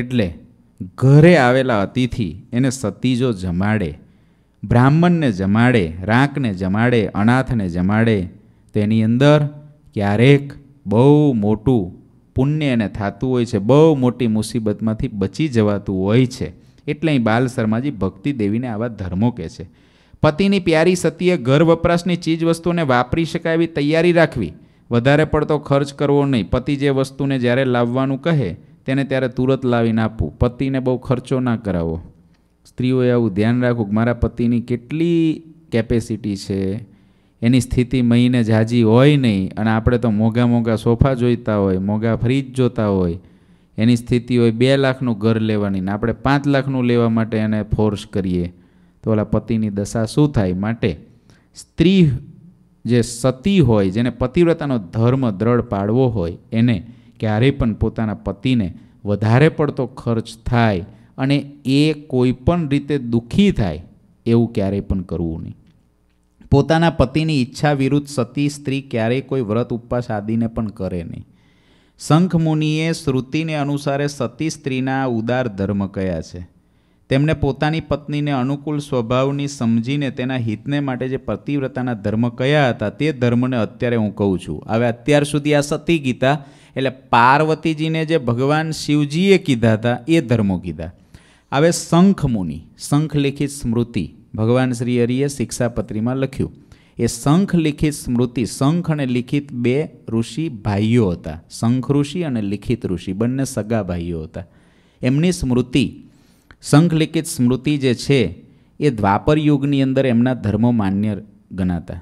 એટલે ઘરે આવેલા અતિથિ એને સતીજો જમાડે બ્રાહ્મણને જમાડે રાંકને જમાડે અનાથને જમાડે તેની અંદર ક્યારેક બહુ મોટું પુણ્ય એને થતું હોય છે બહુ મોટી મુસીબતમાંથી બચી જવાતું હોય છે એટલે અહીં બાલ શર્માજી ભક્તિ દેવીને આવા ધર્મો કહે છે પતિની પ્યારી સતીએ ઘર વપરાશની ચીજ વસ્તુને વાપરી શકાય એવી તૈયારી રાખવી વધારે પડતો ખર્ચ કરવો નહીં પતિ જે વસ્તુને જ્યારે લાવવાનું કહે તેને ત્યારે તુરત લાવીને આપવું પતિને બહુ ખર્ચો ના કરાવો સ્ત્રીઓએ આવું ધ્યાન રાખવું મારા પતિની કેટલી કેપેસિટી છે એની સ્થિતિ મહીને જાજી હોય નહીં અને આપણે તો મોંઘા મોંઘા સોફા જોઈતા હોય મોંઘા ફ્રીજ જોતા હોય એની સ્થિતિ હોય બે લાખનું ઘર લેવાની ને આપણે પાંચ લાખનું લેવા માટે એને ફોર્સ કરીએ તો ઓલા પતિની દશા શું થાય માટે સ્ત્રી જે સતી હોય જેને પતિવ્રતાનો ધર્મ દ્રઢ પાડવો હોય એને ક્યારેય પણ પોતાના પતિને વધારે પડતો ખર્ચ થાય અને એ કોઈ પણ રીતે દુઃખી થાય એવું ક્યારેય પણ કરવું નહીં પોતાના પતિની ઈચ્છા વિરુદ્ધ સતી સ્ત્રી ક્યારેય કોઈ વ્રત ઉપવાસ આદિને પણ કરે નહીં શંખમુનિએ શ્રુતિને અનુસારે સતી સ્ત્રીના ઉદાર ધર્મ કયા છે તેમણે પોતાની પત્નીને અનુકૂળ સ્વભાવની સમજીને તેના હિતને માટે જે પતિવ્રતાના ધર્મ કયા હતા તે ધર્મને અત્યારે હું કહું છું હવે અત્યાર સુધી આ સતી ગીતા એટલે પાર્વતીજીને જે ભગવાન શિવજીએ કીધા હતા એ ધર્મો કીધા હવે શંખમુનિ શંખ લિખિત સ્મૃતિ ભગવાન શ્રી હરિએ શિક્ષાપત્રીમાં લખ્યું એ શંખ લિખિત સ્મૃતિ શંખ અને લિખિત બે ઋષિ ભાઈઓ હતા શંખ ઋષિ અને લિખિત ઋષિ બંને સગા ભાઈઓ હતા એમની સ્મૃતિ શંખ લિખિત સ્મૃતિ જે છે એ દ્વાપર યુગની અંદર એમના ધર્મો માન્ય ગણાતા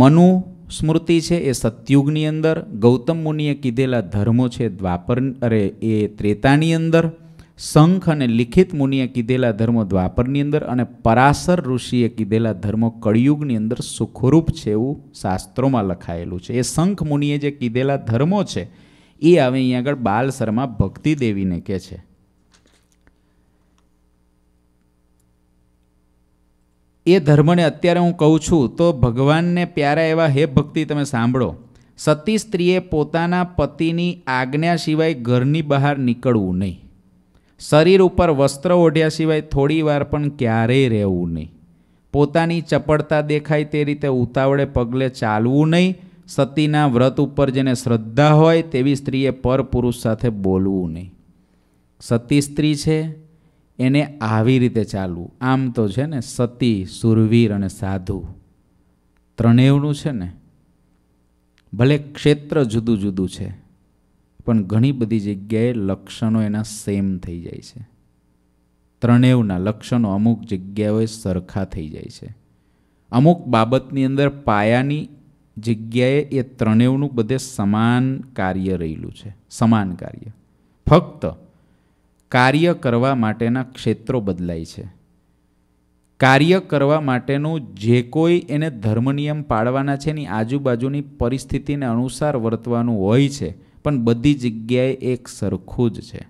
મનુ સ્મૃતિ છે એ સતયુગની અંદર ગૌતમ મુનિએ કીધેલા ધર્મો છે દ્વાપર અરે એ ત્રેતાની અંદર શંખ અને લિખિત મુનિએ કીધેલા ધર્મો દ્વાપરની અંદર અને પરાસર ઋષિએ કીધેલા ધર્મો કળિયુગની અંદર સુખરૂપ છે એવું શાસ્ત્રોમાં લખાયેલું છે એ શંખ મુનિએ જે કીધેલા ધર્મો છે એ હવે અહીંયા આગળ બાલ શર્મા ભક્તિ દેવીને કહે છે એ ધર્મને અત્યારે હું કહું છું તો ભગવાનને પ્યારા એવા હે ભક્તિ તમે સાંભળો સતી સ્ત્રીએ પોતાના પતિની આજ્ઞા સિવાય ઘરની બહાર નીકળવું નહીં શરીર ઉપર વસ્ત્ર ઓઢ્યા સિવાય થોડી વાર પણ ક્યારેય રહેવું નહીં પોતાની ચપળતા દેખાય તે રીતે ઉતાવળે પગલે ચાલવું નહીં સતીના વ્રત ઉપર જેને શ્રદ્ધા હોય તેવી સ્ત્રીએ પરપુરુષ સાથે બોલવું નહીં સતી સ્ત્રી છે એને આવી રીતે ચાલવું આમ તો છે ને સતી સુરવીર અને સાધુ ત્રણેયનું છે ને ભલે ક્ષેત્ર જુદું જુદું છે પણ ઘણી બધી જગ્યાએ લક્ષણો એના સેમ થઈ જાય છે ત્રણેવના લક્ષણો અમુક જગ્યાઓએ સરખા થઈ જાય છે અમુક બાબતની અંદર પાયાની જગ્યાએ એ ત્રણેવનું બધે સમાન કાર્ય રહેલું છે સમાન કાર્ય ફક્ત કાર્ય કરવા માટેના ક્ષેત્રો બદલાય છે કાર્ય કરવા માટેનું જે કોઈ એને ધર્મ નિયમ પાળવાના છે એની આજુબાજુની પરિસ્થિતિને અનુસાર વર્તવાનું હોય છે પણ બધી જગ્યાએ એક સરખું જ છે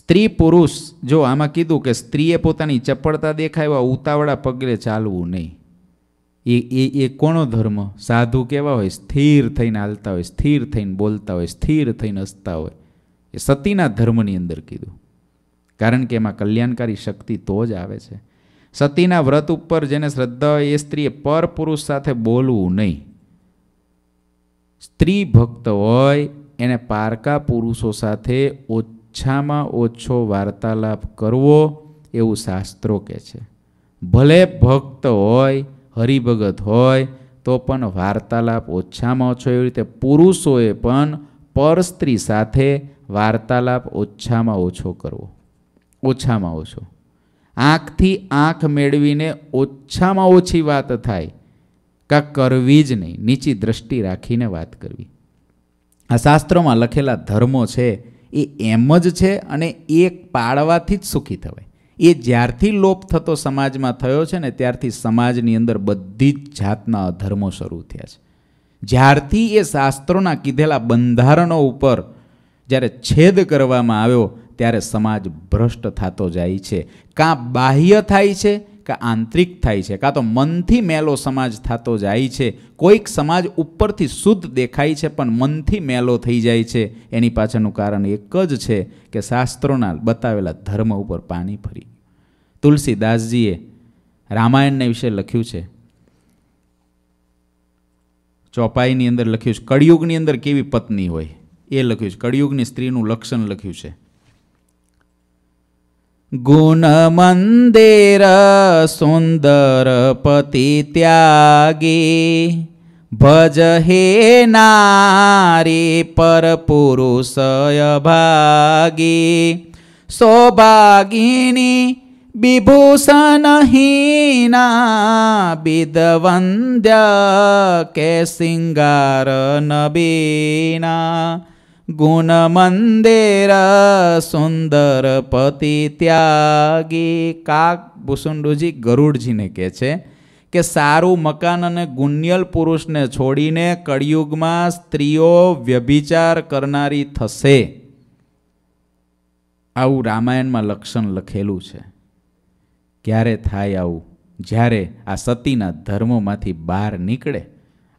સ્ત્રી પુરુષ જો આમાં કીધું કે સ્ત્રીએ પોતાની ચપળતા દેખાય ઉતાવળા પગલે ચાલવું નહીં એ એ એ કોણો ધર્મ સાધુ કેવા હોય સ્થિર થઈને હાલતા હોય સ્થિર થઈને બોલતા હોય સ્થિર થઈને હસતા હોય એ સતીના ધર્મની અંદર કીધું કારણ કે એમાં કલ્યાણકારી શક્તિ તો જ આવે છે સતીના વ્રત ઉપર જેને શ્રદ્ધા હોય એ સ્ત્રીએ પર પુરુષ સાથે બોલવું નહીં સ્ત્રી ભક્ત હોય એને પારકા પુરુષો સાથે ઓછામાં ઓછો વાર્તાલાપ કરવો એવું શાસ્ત્રો કહે છે ભલે ભક્ત હોય હરિભગત હોય તો પણ વાર્તાલાપ ઓછામાં ઓછો એવી રીતે પુરુષોએ પણ પર સ્ત્રી સાથે વાર્તાલાપ ઓછામાં ઓછો કરવો ઓછામાં ઓછો આંખથી આંખ મેળવીને ઓછામાં ઓછી વાત થાય કા કરવી જ નહીં નીચી દ્રષ્ટિ રાખીને વાત કરવી આ શાસ્ત્રોમાં લખેલા ધર્મો છે એ એમ જ છે અને એ પાળવાથી જ સુખી થવાય એ જ્યારથી લોપ થતો સમાજમાં થયો છે ને ત્યારથી સમાજની અંદર બધી જ જાતના અધર્મો શરૂ થયા છે જ્યારથી એ શાસ્ત્રોના કીધેલા બંધારણો ઉપર જ્યારે છેદ કરવામાં આવ્યો ત્યારે સમાજ ભ્રષ્ટ થતો જાય છે કાં બાહ્ય થાય છે કે આંતરિક થાય છે કાં તો મનથી મેલો સમાજ થતો જાય છે કોઈક સમાજ ઉપરથી શુદ્ધ દેખાય છે પણ મનથી મેલો થઈ જાય છે એની પાછળનું કારણ એક જ છે કે શાસ્ત્રોના બતાવેલા ધર્મ ઉપર પાણી ફરી તુલસીદાસજીએ રામાયણને વિશે લખ્યું છે ચોપાઈની અંદર લખ્યું છે કળિયુગની અંદર કેવી પત્ની હોય એ લખ્યું છે કળિયુગની સ્ત્રીનું લક્ષણ લખ્યું છે ગુણમંદિર સુંદર પતિ ત્યાગી ભજ હે નારી પર પુરુષય ભાગી સૌભાગિની વિભૂષણહીના વિદવંદ્ય કે શિંગાર નબીના ગુણ ગુણમંદેર સુંદર પતિ ત્યાગી કાક ભૂસુંડુજી ગરુડજીને કહે છે કે સારું મકાન અને ગુણ્યલ પુરુષને છોડીને કળિયુગમાં સ્ત્રીઓ વ્યભિચાર કરનારી થશે આવું રામાયણમાં લક્ષણ લખેલું છે ક્યારે થાય આવું જ્યારે આ સતીના ધર્મોમાંથી બહાર નીકળે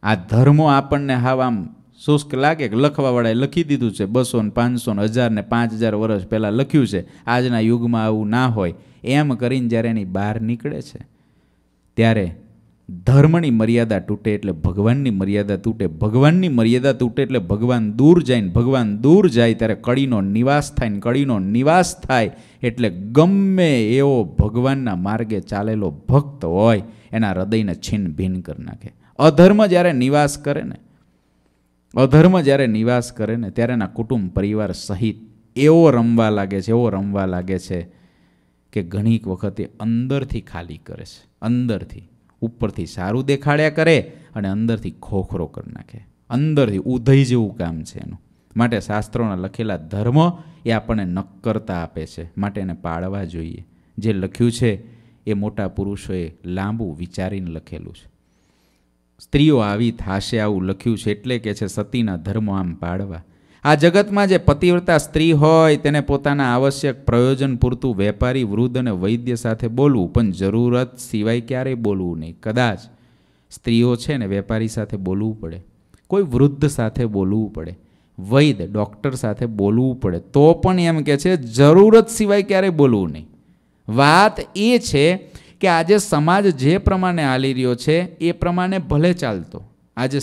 આ ધર્મો આપણને હાવ આમ શુષ્ક લાગે કે લખવાવાળાએ લખી દીધું છે બસો ને પાંચસો ને હજાર ને પાંચ હજાર વર્ષ પહેલાં લખ્યું છે આજના યુગમાં આવું ના હોય એમ કરીને જ્યારે એની બહાર નીકળે છે ત્યારે ધર્મની મર્યાદા તૂટે એટલે ભગવાનની મર્યાદા તૂટે ભગવાનની મર્યાદા તૂટે એટલે ભગવાન દૂર જાય ને ભગવાન દૂર જાય ત્યારે કડીનો નિવાસ થાય ને કડીનો નિવાસ થાય એટલે ગમે એવો ભગવાનના માર્ગે ચાલેલો ભક્ત હોય એના હૃદયને છિન્ન ભિન્ન કરી નાખે અધર્મ જ્યારે નિવાસ કરે ને અધર્મ જ્યારે નિવાસ કરે ને ત્યારે એના કુટુંબ પરિવાર સહિત એવો રમવા લાગે છે એવો રમવા લાગે છે કે ઘણીક વખતે અંદરથી ખાલી કરે છે અંદરથી ઉપરથી સારું દેખાડ્યા કરે અને અંદરથી ખોખરો કરી નાખે અંદરથી ઉધઈ જેવું કામ છે એનું માટે શાસ્ત્રોના લખેલા ધર્મ એ આપણને નક્કરતા આપે છે માટે એને પાળવા જોઈએ જે લખ્યું છે એ મોટા પુરુષોએ લાંબુ વિચારીને લખેલું છે સ્ત્રીઓ આવી થાશે આવું લખ્યું છે એટલે કે છે સતીના ધર્મો આમ પાડવા આ જગતમાં જે પતિવ્રતા સ્ત્રી હોય તેને પોતાના આવશ્યક પ્રયોજન પૂરતું વેપારી વૃદ્ધ અને વૈદ્ય સાથે બોલવું પણ જરૂરત સિવાય ક્યારેય બોલવું નહીં કદાચ સ્ત્રીઓ છે ને વેપારી સાથે બોલવું પડે કોઈ વૃદ્ધ સાથે બોલવું પડે વૈદ ડૉક્ટર સાથે બોલવું પડે તો પણ એમ કે છે જરૂરત સિવાય ક્યારેય બોલવું નહીં વાત એ છે કે આજે સમાજ જે પ્રમાણે હાલી રહ્યો છે એ પ્રમાણે ભલે ચાલતો આજે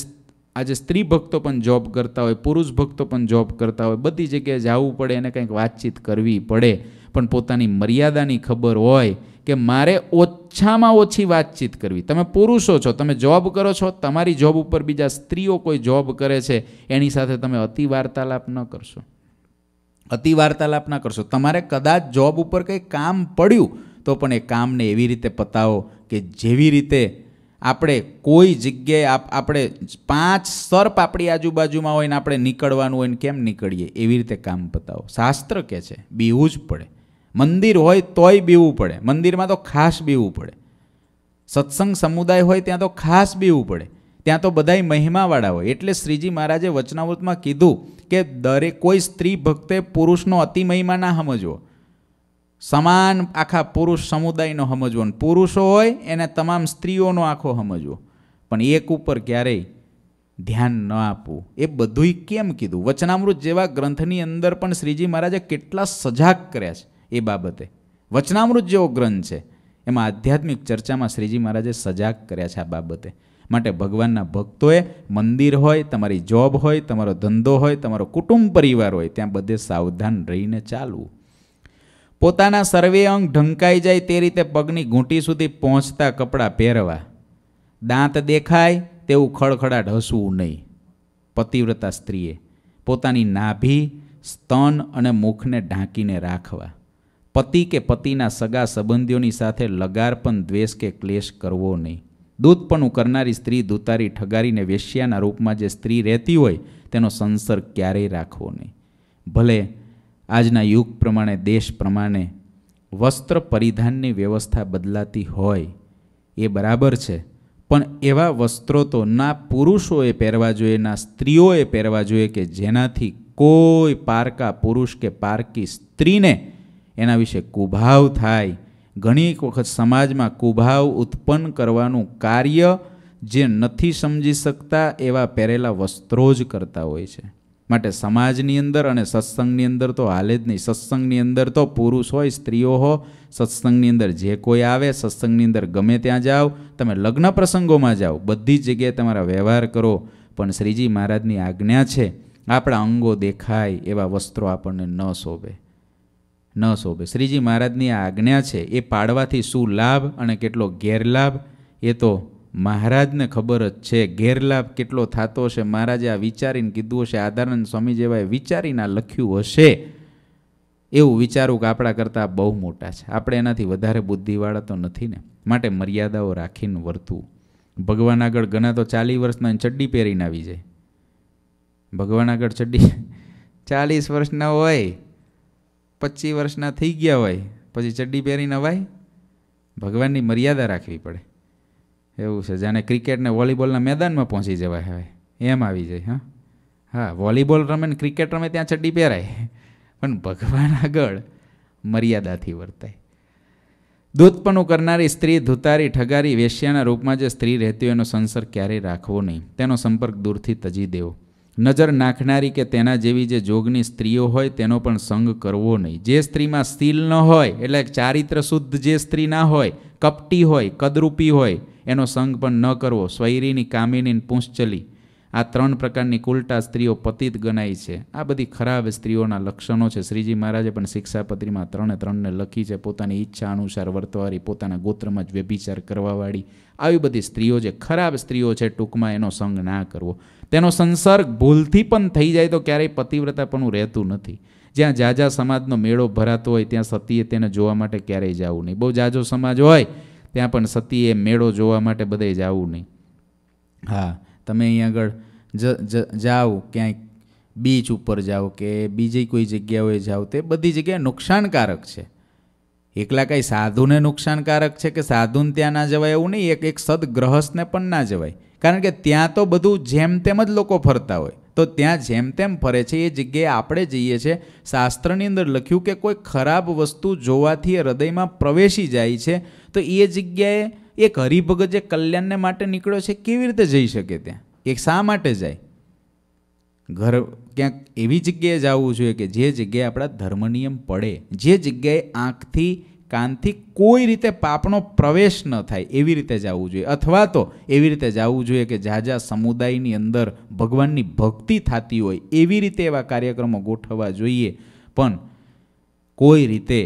આજે સ્ત્રી ભક્તો પણ જોબ કરતા હોય પુરુષ ભક્તો પણ જોબ કરતા હોય બધી જગ્યાએ જવું પડે એને કંઈક વાતચીત કરવી પડે પણ પોતાની મર્યાદાની ખબર હોય કે મારે ઓછામાં ઓછી વાતચીત કરવી તમે પુરુષો છો તમે જોબ કરો છો તમારી જોબ ઉપર બીજા સ્ત્રીઓ કોઈ જોબ કરે છે એની સાથે તમે અતિ વાર્તાલાપ ન કરશો અતિ વાર્તાલાપ ન કરશો તમારે કદાચ જોબ ઉપર કંઈ કામ પડ્યું તો પણ એ કામને એવી રીતે પતાવો કે જેવી રીતે આપણે કોઈ જગ્યાએ આપણે પાંચ સર્પ આપણી આજુબાજુમાં હોય ને આપણે નીકળવાનું હોય ને કેમ નીકળીએ એવી રીતે કામ પતાવો શાસ્ત્ર કહે છે બીવું જ પડે મંદિર હોય તોય બીવું પડે મંદિરમાં તો ખાસ બીવું પડે સત્સંગ સમુદાય હોય ત્યાં તો ખાસ બીવું પડે ત્યાં તો બધાય મહિમાવાળા હોય એટલે શ્રીજી મહારાજે વચનાવૃતમાં કીધું કે દરેક કોઈ સ્ત્રી ભક્તે પુરુષનો અતિ મહિમા ના સમજવો સમાન આખા પુરુષ સમુદાયનો સમજવો પુરુષો હોય એને તમામ સ્ત્રીઓનો આખો સમજવો પણ એક ઉપર ક્યારેય ધ્યાન ન આપવું એ બધુંય કેમ કીધું વચનામૃત જેવા ગ્રંથની અંદર પણ શ્રીજી મહારાજે કેટલા સજાગ કર્યા છે એ બાબતે વચનામૃત જેવો ગ્રંથ છે એમાં આધ્યાત્મિક ચર્ચામાં શ્રીજી મહારાજે સજાગ કર્યા છે આ બાબતે માટે ભગવાનના ભક્તોએ મંદિર હોય તમારી જોબ હોય તમારો ધંધો હોય તમારો કુટુંબ પરિવાર હોય ત્યાં બધે સાવધાન રહીને ચાલવું પોતાના સર્વે અંગ ઢંકાઈ જાય તે રીતે પગની ઘૂંટી સુધી પહોંચતા કપડાં પહેરવા દાંત દેખાય તેવું ખડખડાટ હસવું નહીં પતિવ્રતા સ્ત્રીએ પોતાની નાભી સ્તન અને મુખને ઢાંકીને રાખવા પતિ કે પતિના સગા સંબંધીઓની સાથે લગાર પણ દ્વેષ કે ક્લેશ કરવો નહીં દૂધપણું કરનારી સ્ત્રી દૂતારી ઠગારીને વેશ્યાના રૂપમાં જે સ્ત્રી રહેતી હોય તેનો સંસર્ગ ક્યારેય રાખવો નહીં ભલે આજના યુગ પ્રમાણે દેશ પ્રમાણે વસ્ત્ર પરિધાનની વ્યવસ્થા બદલાતી હોય એ બરાબર છે પણ એવા વસ્ત્રો તો ના પુરુષોએ પહેરવા જોઈએ ના સ્ત્રીઓએ પહેરવા જોઈએ કે જેનાથી કોઈ પારકા પુરુષ કે પારકી સ્ત્રીને એના વિશે કુભાવ થાય ઘણી વખત સમાજમાં કુભાવ ઉત્પન્ન કરવાનું કાર્ય જે નથી સમજી શકતા એવા પહેરેલા વસ્ત્રો જ કરતા હોય છે માટે સમાજની અંદર અને સત્સંગની અંદર તો હાલે જ નહીં સત્સંગની અંદર તો પુરુષ હોય સ્ત્રીઓ હો સત્સંગની અંદર જે કોઈ આવે સત્સંગની અંદર ગમે ત્યાં જાઓ તમે લગ્ન પ્રસંગોમાં જાઓ બધી જ જગ્યાએ તમારા વ્યવહાર કરો પણ શ્રીજી મહારાજની આજ્ઞા છે આપણા અંગો દેખાય એવા વસ્ત્રો આપણને ન શોભે ન શોભે શ્રીજી મહારાજની આજ્ઞા છે એ પાડવાથી શું લાભ અને કેટલો ગેરલાભ એ તો મહારાજને ખબર જ છે ગેરલાભ કેટલો થતો હશે મહારાજે આ વિચારીને કીધું હશે આદાનંદ સ્વામી જેવાએ વિચારીને આ લખ્યું હશે એવું વિચારવું કે આપણા કરતાં બહુ મોટા છે આપણે એનાથી વધારે બુદ્ધિવાળા તો નથી ને માટે મર્યાદાઓ રાખીને વર્તવું ભગવાન આગળ ઘણા તો ચાલીસ વર્ષના ચડ્ડી પહેરીને આવી જાય ભગવાન આગળ ચડ્ડી (laughs) ચાલીસ વર્ષના હોય પચીસ વર્ષના થઈ ગયા હોય પછી ચડ્ડી પહેરીને અવાય ભગવાનની મર્યાદા રાખવી પડે એવું છે જાણે ક્રિકેટને વોલીબોલના મેદાનમાં પહોંચી જવાય હવે એમ આવી જાય હા હા વોલીબોલ રમે ને ક્રિકેટ રમે ત્યાં ચડ્ડી પહેરાય પણ ભગવાન આગળ મર્યાદાથી વર્તાય દૂધપણું કરનારી સ્ત્રી ધુતારી ઠગારી વેશ્યાના રૂપમાં જે સ્ત્રી રહેતી હોય એનો સંસર્ગ ક્યારેય રાખવો નહીં તેનો સંપર્ક દૂરથી તજી દેવો નજર નાખનારી કે તેના જેવી જે જોગની સ્ત્રીઓ હોય તેનો પણ સંગ કરવો નહીં જે સ્ત્રીમાં સ્ટીલ ન હોય એટલે ચારિત્ર શુદ્ધ જે સ્ત્રી ના હોય કપટી હોય કદરૂપી હોય એનો સંગ પણ ન કરવો સ્વૈરીની કામિની પૂંછચલી આ ત્રણ પ્રકારની કુલટા સ્ત્રીઓ પતિત ગણાય છે આ બધી ખરાબ સ્ત્રીઓના લક્ષણો છે શ્રીજી મહારાજે પણ શિક્ષાપત્રીમાં ત્રણે ત્રણને લખી છે પોતાની ઈચ્છા અનુસાર વર્તવાળી પોતાના ગોત્રમાં જ વ્યભિચાર કરવાવાળી આવી બધી સ્ત્રીઓ જે ખરાબ સ્ત્રીઓ છે ટૂંકમાં એનો સંગ ના કરવો તેનો સંસર્ગ ભૂલથી પણ થઈ જાય તો ક્યારેય પતિવ્રતાપણું રહેતું નથી જ્યાં જાજા સમાજનો મેળો ભરાતો હોય ત્યાં સતીએ તેને જોવા માટે ક્યારેય જવું નહીં બહુ જાજો સમાજ હોય ત્યાં પણ સતીએ મેળો જોવા માટે બધે જવું નહીં હા તમે અહીં આગળ જ જાઓ ક્યાંક બીચ ઉપર જાઓ કે બીજી કોઈ જગ્યાઓએ જાઓ તે બધી જગ્યાએ નુકસાનકારક છે એકલા કાંઈ સાધુને નુકસાનકારક છે કે સાધુને ત્યાં ના જવાય એવું નહીં એક એક સદગ્રહસ્થને પણ ના જવાય કારણ કે ત્યાં તો બધું જેમ તેમ જ લોકો ફરતા હોય તો ત્યાં જેમ તેમ ફરે છે એ જગ્યાએ આપણે જઈએ છીએ શાસ્ત્રની અંદર લખ્યું કે કોઈ ખરાબ વસ્તુ જોવાથી હૃદયમાં પ્રવેશી જાય છે તો એ જગ્યાએ એક હરિભગત જે કલ્યાણને માટે નીકળ્યો છે કેવી રીતે જઈ શકે ત્યાં એક શા માટે જાય ઘર ક્યાંક એવી જગ્યાએ જવું જોઈએ કે જે જગ્યાએ આપણા ધર્મ નિયમ પડે જે જગ્યાએ આંખથી કાનથી કોઈ રીતે પાપનો પ્રવેશ ન થાય એવી રીતે જવું જોઈએ અથવા તો એવી રીતે જવું જોઈએ કે ઝાઝા સમુદાયની અંદર ભગવાનની ભક્તિ થતી હોય એવી રીતે એવા કાર્યક્રમો ગોઠવવા જોઈએ પણ કોઈ રીતે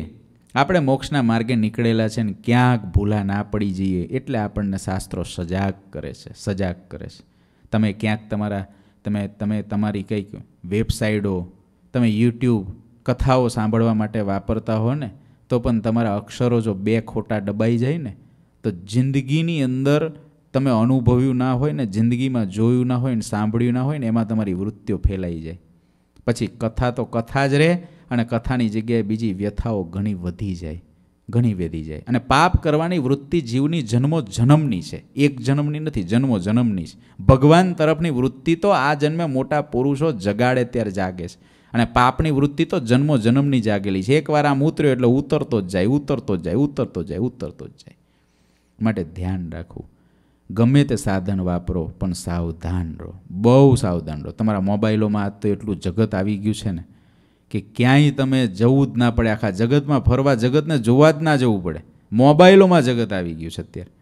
આપણે મોક્ષના માર્ગે નીકળેલા છે ને ક્યાંક ભૂલા ના પડી જઈએ એટલે આપણને શાસ્ત્રો સજાગ કરે છે સજાગ કરે છે તમે ક્યાંક તમારા તમે તમે તમારી કંઈક વેબસાઇટો તમે યુટ્યુબ કથાઓ સાંભળવા માટે વાપરતા હો ને તો પણ તમારા અક્ષરો જો બે ખોટા ડબાઈ જાય ને તો જિંદગીની અંદર તમે અનુભવ્યું ના હોય ને જિંદગીમાં જોયું ના હોય ને સાંભળ્યું ના હોય ને એમાં તમારી વૃત્તિઓ ફેલાઈ જાય પછી કથા તો કથા જ રહે અને કથાની જગ્યાએ બીજી વ્યથાઓ ઘણી વધી જાય ઘણી વેધી જાય અને પાપ કરવાની વૃત્તિ જીવની જન્મો જન્મની છે એક જન્મની નથી જન્મો જન્મની છે ભગવાન તરફની વૃત્તિ તો આ જન્મે મોટા પુરુષો જગાડે ત્યારે જાગે છે અને પાપની વૃત્તિ તો જન્મો જન્મની જાગેલી છે એકવાર આમ ઉતર્યો એટલે ઉતરતો જ જાય ઉતરતો જ જાય ઉતરતો જ જાય ઉતરતો જ જાય માટે ધ્યાન રાખવું ગમે તે સાધન વાપરો પણ સાવધાન રહો બહુ સાવધાન રહો તમારા મોબાઈલોમાં તો એટલું જગત આવી ગયું છે ને કે ક્યાંય તમે જવું જ ના પડે આખા જગતમાં ફરવા જગતને જોવા જ ના જવું પડે મોબાઈલોમાં જગત આવી ગયું છે અત્યારે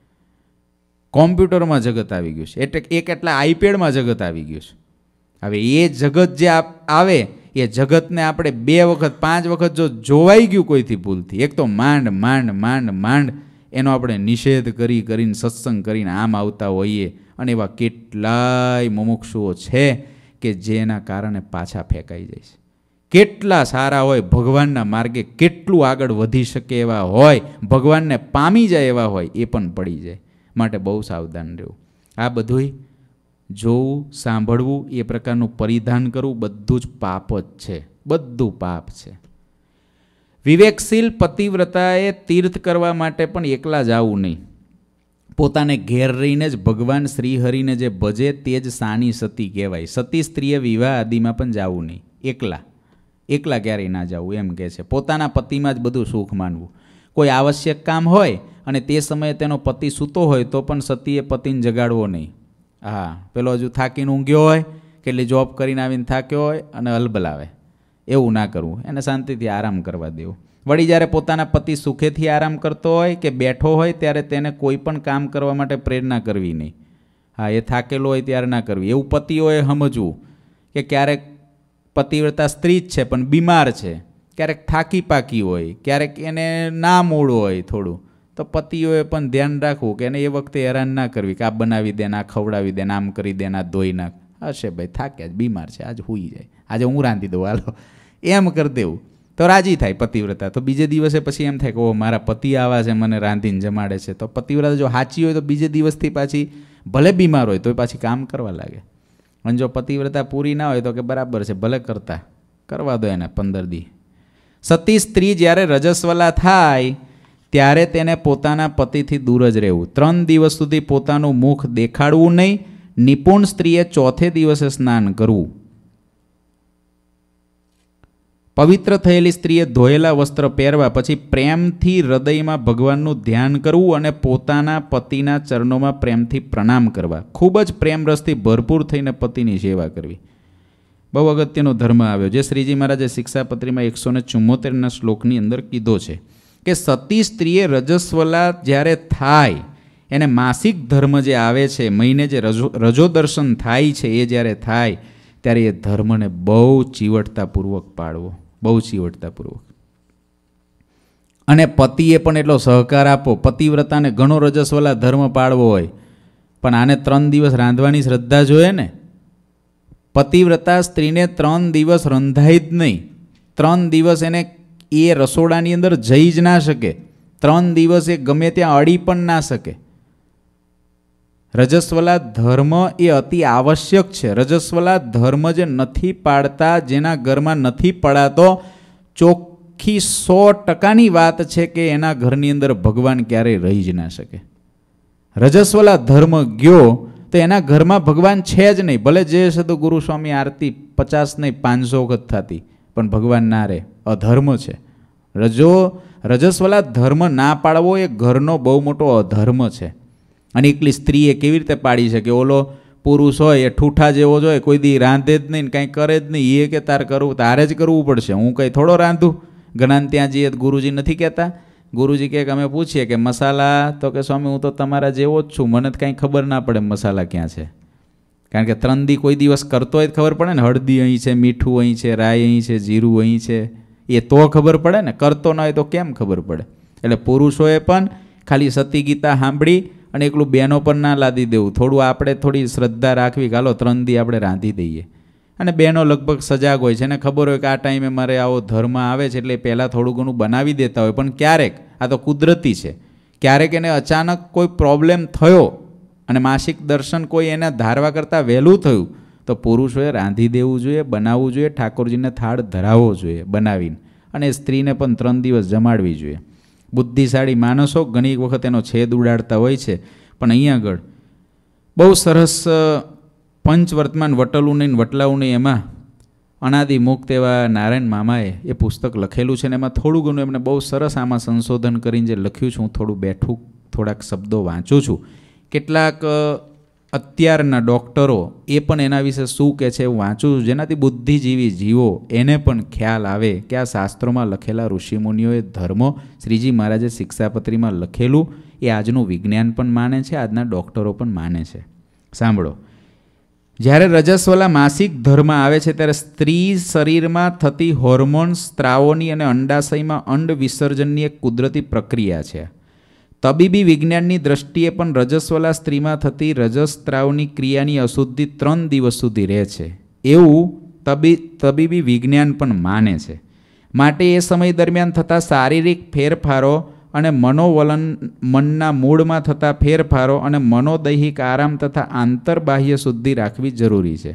કોમ્પ્યુટરમાં જગત આવી ગયું છે એટલે એક એટલા આઈપેડમાં જગત આવી ગયું છે હવે એ જગત જે આવે એ જગતને આપણે બે વખત પાંચ વખત જો જોવાઈ ગયું કોઈથી ભૂલથી એક તો માંડ માંડ માંડ માંડ એનો આપણે નિષેધ કરી કરીને સત્સંગ કરીને આમ આવતા હોઈએ અને એવા કેટલાય મુમુક્ષુઓ છે કે જેના કારણે પાછા ફેંકાઈ જાય છે કેટલા સારા હોય ભગવાનના માર્ગે કેટલું આગળ વધી શકે એવા હોય ભગવાનને પામી જાય એવા હોય એ પણ પડી જાય માટે બહુ સાવધાન રહેવું આ બધુંય જોવું સાંભળવું એ પ્રકારનું પરિધાન કરવું બધું જ પાપ જ છે બધું પાપ છે વિવેકશીલ પતિવ્રતાએ તીર્થ કરવા માટે પણ એકલા જ નહીં પોતાને ઘેર રહીને જ ભગવાન શ્રીહરિને જે ભજે તે જ સાની સતી કહેવાય સતી સ્ત્રીએ વિવાહ આદિમાં પણ જવું નહીં એકલા એકલા ક્યારેય ના જવું એમ કહે છે પોતાના પતિમાં જ બધું સુખ માનવું કોઈ આવશ્યક કામ હોય અને તે સમયે તેનો પતિ સૂતો હોય તો પણ સતીએ પતિને જગાડવો નહીં હા પેલો હજુ થાકીને ઊંઘ્યો હોય કેટલી જોબ કરીને આવીને થાક્યો હોય અને અલબલાવે એવું ના કરવું એને શાંતિથી આરામ કરવા દેવું વળી જ્યારે પોતાના પતિ સુખેથી આરામ કરતો હોય કે બેઠો હોય ત્યારે તેને કોઈ પણ કામ કરવા માટે પ્રેરણા કરવી નહીં હા એ થાકેલો હોય ત્યારે ના કરવી એવું પતિઓએ સમજવું કે ક્યારેક પતિવ્રતા સ્ત્રી જ છે પણ બીમાર છે ક્યારેક થાકી પાકી હોય ક્યારેક એને ના મૂળ હોય થોડું તો પતિઓએ પણ ધ્યાન રાખવું કે એને એ વખતે હેરાન ના કરવી કે આ બનાવી દે આ ખવડાવી દે આમ કરી દે આ ધોઈ નાખ હશે ભાઈ થાક્યા જ બીમાર છે આજ હોઈ જાય આજે હું રાંધી દઉં હાલો એમ કરી દેવું તો રાજી થાય પતિવ્રતા તો બીજે દિવસે પછી એમ થાય કે ઓ મારા પતિ આવા છે મને રાંધીને જમાડે છે તો પતિવ્રતા જો સાચી હોય તો બીજે દિવસથી પાછી ભલે બીમાર હોય તો એ પાછી કામ કરવા લાગે અને જો પતિવ્રતા પૂરી ના હોય તો કે બરાબર છે ભલે કરતા કરવા દો એને પંદર દી સતી સ્ત્રી જ્યારે રજસ્વલા થાય ત્યારે તેને પોતાના પતિથી દૂર જ રહેવું ત્રણ દિવસ સુધી પોતાનું મુખ દેખાડવું નહીં નિપુણ સ્ત્રીએ ચોથે દિવસે સ્નાન કરવું પવિત્ર થયેલી સ્ત્રીએ ધોયેલા વસ્ત્ર પહેરવા પછી પ્રેમથી હૃદયમાં ભગવાનનું ધ્યાન કરવું અને પોતાના પતિના ચરણોમાં પ્રેમથી પ્રણામ કરવા ખૂબ જ પ્રેમ રસથી ભરપૂર થઈને પતિની સેવા કરવી બહુ અગત્યનો ધર્મ આવ્યો જે શ્રીજી મહારાજે શિક્ષાપત્રીમાં એકસો ને ચુમ્મોતેરના શ્લોકની અંદર કીધો છે કે સતી સ્ત્રીએ રજસ્વલા જ્યારે થાય એને માસિક ધર્મ જે આવે છે મહિને જે રજો રજો દર્શન થાય છે એ જ્યારે થાય ત્યારે એ ધર્મને બહુ ચીવટતાપૂર્વક પાળવો બહુ ચીવટતાપૂર્વક અને પતિએ પણ એટલો સહકાર આપો પતિવ્રતાને ઘણો રજસ્વલા ધર્મ પાળવો હોય પણ આને ત્રણ દિવસ રાંધવાની શ્રદ્ધા જોઈએ ને પતિવ્રતા સ્ત્રીને ત્રણ દિવસ રંધાય જ નહીં ત્રણ દિવસ એને એ રસોડાની અંદર જઈ જ ના શકે ત્રણ દિવસ એ ગમે ત્યાં અડી પણ ના શકે રજસ્વલા ધર્મ એ અતિ આવશ્યક છે રજસ્વલા ધર્મ જે નથી પાડતા જેના ઘરમાં નથી પડાતો ચોખ્ખી સો ટકાની વાત છે કે એના ઘરની અંદર ભગવાન ક્યારેય રહી જ ના શકે રજસ્વલા ધર્મ ગયો તો એના ઘરમાં ભગવાન છે જ નહીં ભલે જે છે તો ગુરુસ્વામી આરતી પચાસ નહીં પાંચસો વખત થતી પણ ભગવાન ના રહે અધર્મ છે રજો રજસ્વલા ધર્મ ના પાડવો એ ઘરનો બહુ મોટો અધર્મ છે અને એકલી સ્ત્રીએ કેવી રીતે પાડી છે કે ઓલો પુરુષ હોય એ ઠૂઠા જેવો જ કોઈ દી રાંધે જ નહીં કંઈ કરે જ નહીં એ કે તાર કરવું તારે જ કરવું પડશે હું કંઈ થોડો રાંધું ઘણા ત્યાં જઈએ ગુરુજી નથી કહેતા ગુરુજી કહે કે અમે પૂછીએ કે મસાલા તો કે સ્વામી હું તો તમારા જેવો જ છું મને જ કાંઈ ખબર ના પડે મસાલા ક્યાં છે કારણ કે ત્રણ દી કોઈ દિવસ કરતો હોય ખબર પડે ને હળદી અહીં છે મીઠું અહીં છે રાય અહીં છે જીરું અહીં છે એ તો ખબર પડે ને કરતો ન હોય તો કેમ ખબર પડે એટલે પુરુષોએ પણ ખાલી સતી ગીતા સાંભળી અને એકલું બહેનો પણ ના લાદી દેવું થોડું આપણે થોડી શ્રદ્ધા રાખવી ચાલો ત્રણ દી આપણે રાંધી દઈએ અને બહેનો લગભગ સજાગ હોય છે અને ખબર હોય કે આ ટાઈમે મારે આવો ધર્મ આવે છે એટલે પહેલાં થોડું ઘણું બનાવી દેતા હોય પણ ક્યારેક આ તો કુદરતી છે ક્યારેક એને અચાનક કોઈ પ્રોબ્લેમ થયો અને માસિક દર્શન કોઈ એને ધારવા કરતાં વહેલું થયું તો પુરુષોએ રાંધી દેવું જોઈએ બનાવવું જોઈએ ઠાકોરજીને થાળ ધરાવવો જોઈએ બનાવીને અને સ્ત્રીને પણ ત્રણ દિવસ જમાડવી જોઈએ બુદ્ધિશાળી માણસો ઘણી વખત એનો છેદ ઉડાડતા હોય છે પણ અહીં આગળ બહુ સરસ પંચવર્તમાન વટલું નહીં વટલાવું નહીં એમાં અનાદિ મુક્ત એવા નારાયણ મામાએ એ પુસ્તક લખેલું છે ને એમાં થોડું ઘણું એમને બહુ સરસ આમાં સંશોધન કરીને જે લખ્યું છે હું થોડું બેઠું થોડાક શબ્દો વાંચું છું કેટલાક અત્યારના ડૉક્ટરો એ પણ એના વિશે શું કહે છે વાંચું છું જેનાથી બુદ્ધિજીવી જીવો એને પણ ખ્યાલ આવે કે આ શાસ્ત્રોમાં લખેલા ઋષિમુનિઓએ ધર્મો શ્રીજી મહારાજે શિક્ષાપત્રીમાં લખેલું એ આજનું વિજ્ઞાન પણ માને છે આજના ડૉક્ટરો પણ માને છે સાંભળો જ્યારે રજસ્વલા માસિક ધર્મ આવે છે ત્યારે સ્ત્રી શરીરમાં થતી હોર્મોન સ્ત્રાવોની અને અંડાશયમાં અંડ વિસર્જનની એક કુદરતી પ્રક્રિયા છે તબીબી વિજ્ઞાનની દ્રષ્ટિએ પણ રજસ્વલા સ્ત્રીમાં થતી રજસ્ત્રાવની ક્રિયાની અશુદ્ધિ ત્રણ દિવસ સુધી રહે છે એવું તબી તબીબી વિજ્ઞાન પણ માને છે માટે એ સમય દરમિયાન થતા શારીરિક ફેરફારો અને મનોવલન મનના મૂળમાં થતા ફેરફારો અને મનોદૈહિક આરામ તથા આંતરબાહ્ય શુદ્ધિ રાખવી જરૂરી છે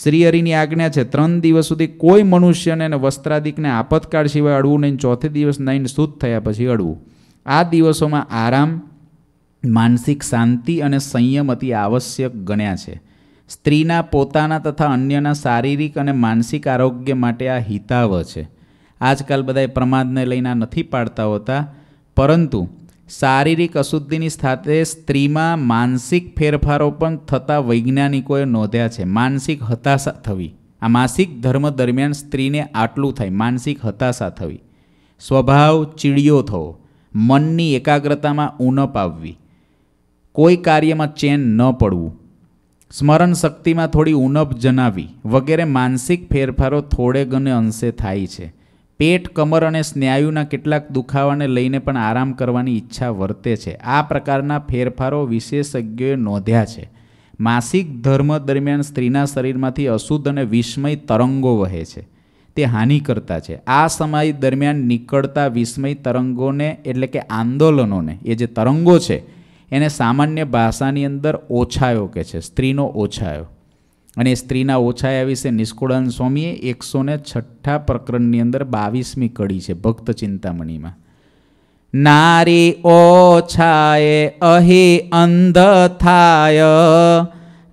શ્રીહરિની આજ્ઞા છે ત્રણ દિવસ સુધી કોઈ મનુષ્યને અને વસ્ત્રાદિકને આપતકાળ સિવાય અડવું નહીં ચોથે દિવસ નહીં શુદ્ધ થયા પછી અડવું આ દિવસોમાં આરામ માનસિક શાંતિ અને સંયમ અતિ આવશ્યક ગણ્યા છે સ્ત્રીના પોતાના તથા અન્યના શારીરિક અને માનસિક આરોગ્ય માટે આ હિતાવ છે આજકાલ બધા પ્રમાદને લઈને નથી પાડતા હોતા પરંતુ શારીરિક અશુદ્ધિની સાથે સ્ત્રીમાં માનસિક ફેરફારો પણ થતા વૈજ્ઞાનિકોએ નોંધ્યા છે માનસિક હતાશા થવી આ માસિક ધર્મ દરમિયાન સ્ત્રીને આટલું થાય માનસિક હતાશા થવી સ્વભાવ ચીડિયો થવો મનની એકાગ્રતામાં ઉણપ આવવી કોઈ કાર્યમાં ચેન ન પડવું સ્મરણ શક્તિમાં થોડી ઉણપ જણાવી વગેરે માનસિક ફેરફારો થોડે ગણે અંશે થાય છે પેટ કમર અને સ્નાયુના કેટલાક દુખાવાને લઈને પણ આરામ કરવાની ઈચ્છા વર્તે છે આ પ્રકારના ફેરફારો વિશેષજ્ઞોએ નોંધ્યા છે માસિક ધર્મ દરમિયાન સ્ત્રીના શરીરમાંથી અશુદ્ધ અને વિસ્મય તરંગો વહે છે તે હાનિકર્તા છે આ સમય દરમિયાન નીકળતા વિસ્મય તરંગોને એટલે કે આંદોલનોને એ જે તરંગો છે એને સામાન્ય ભાષાની અંદર ઓછાયો કે છે સ્ત્રીનો ઓછાયો અને સ્ત્રીના ઓછાયા વિશે નિષ્કુળાન સ્વામીએ એકસો ને છઠ્ઠા પ્રકરણની અંદર બાવીસમી કડી છે ભક્ત ચિંતામણીમાં નારી ઓછાએ અહી અંધ થાય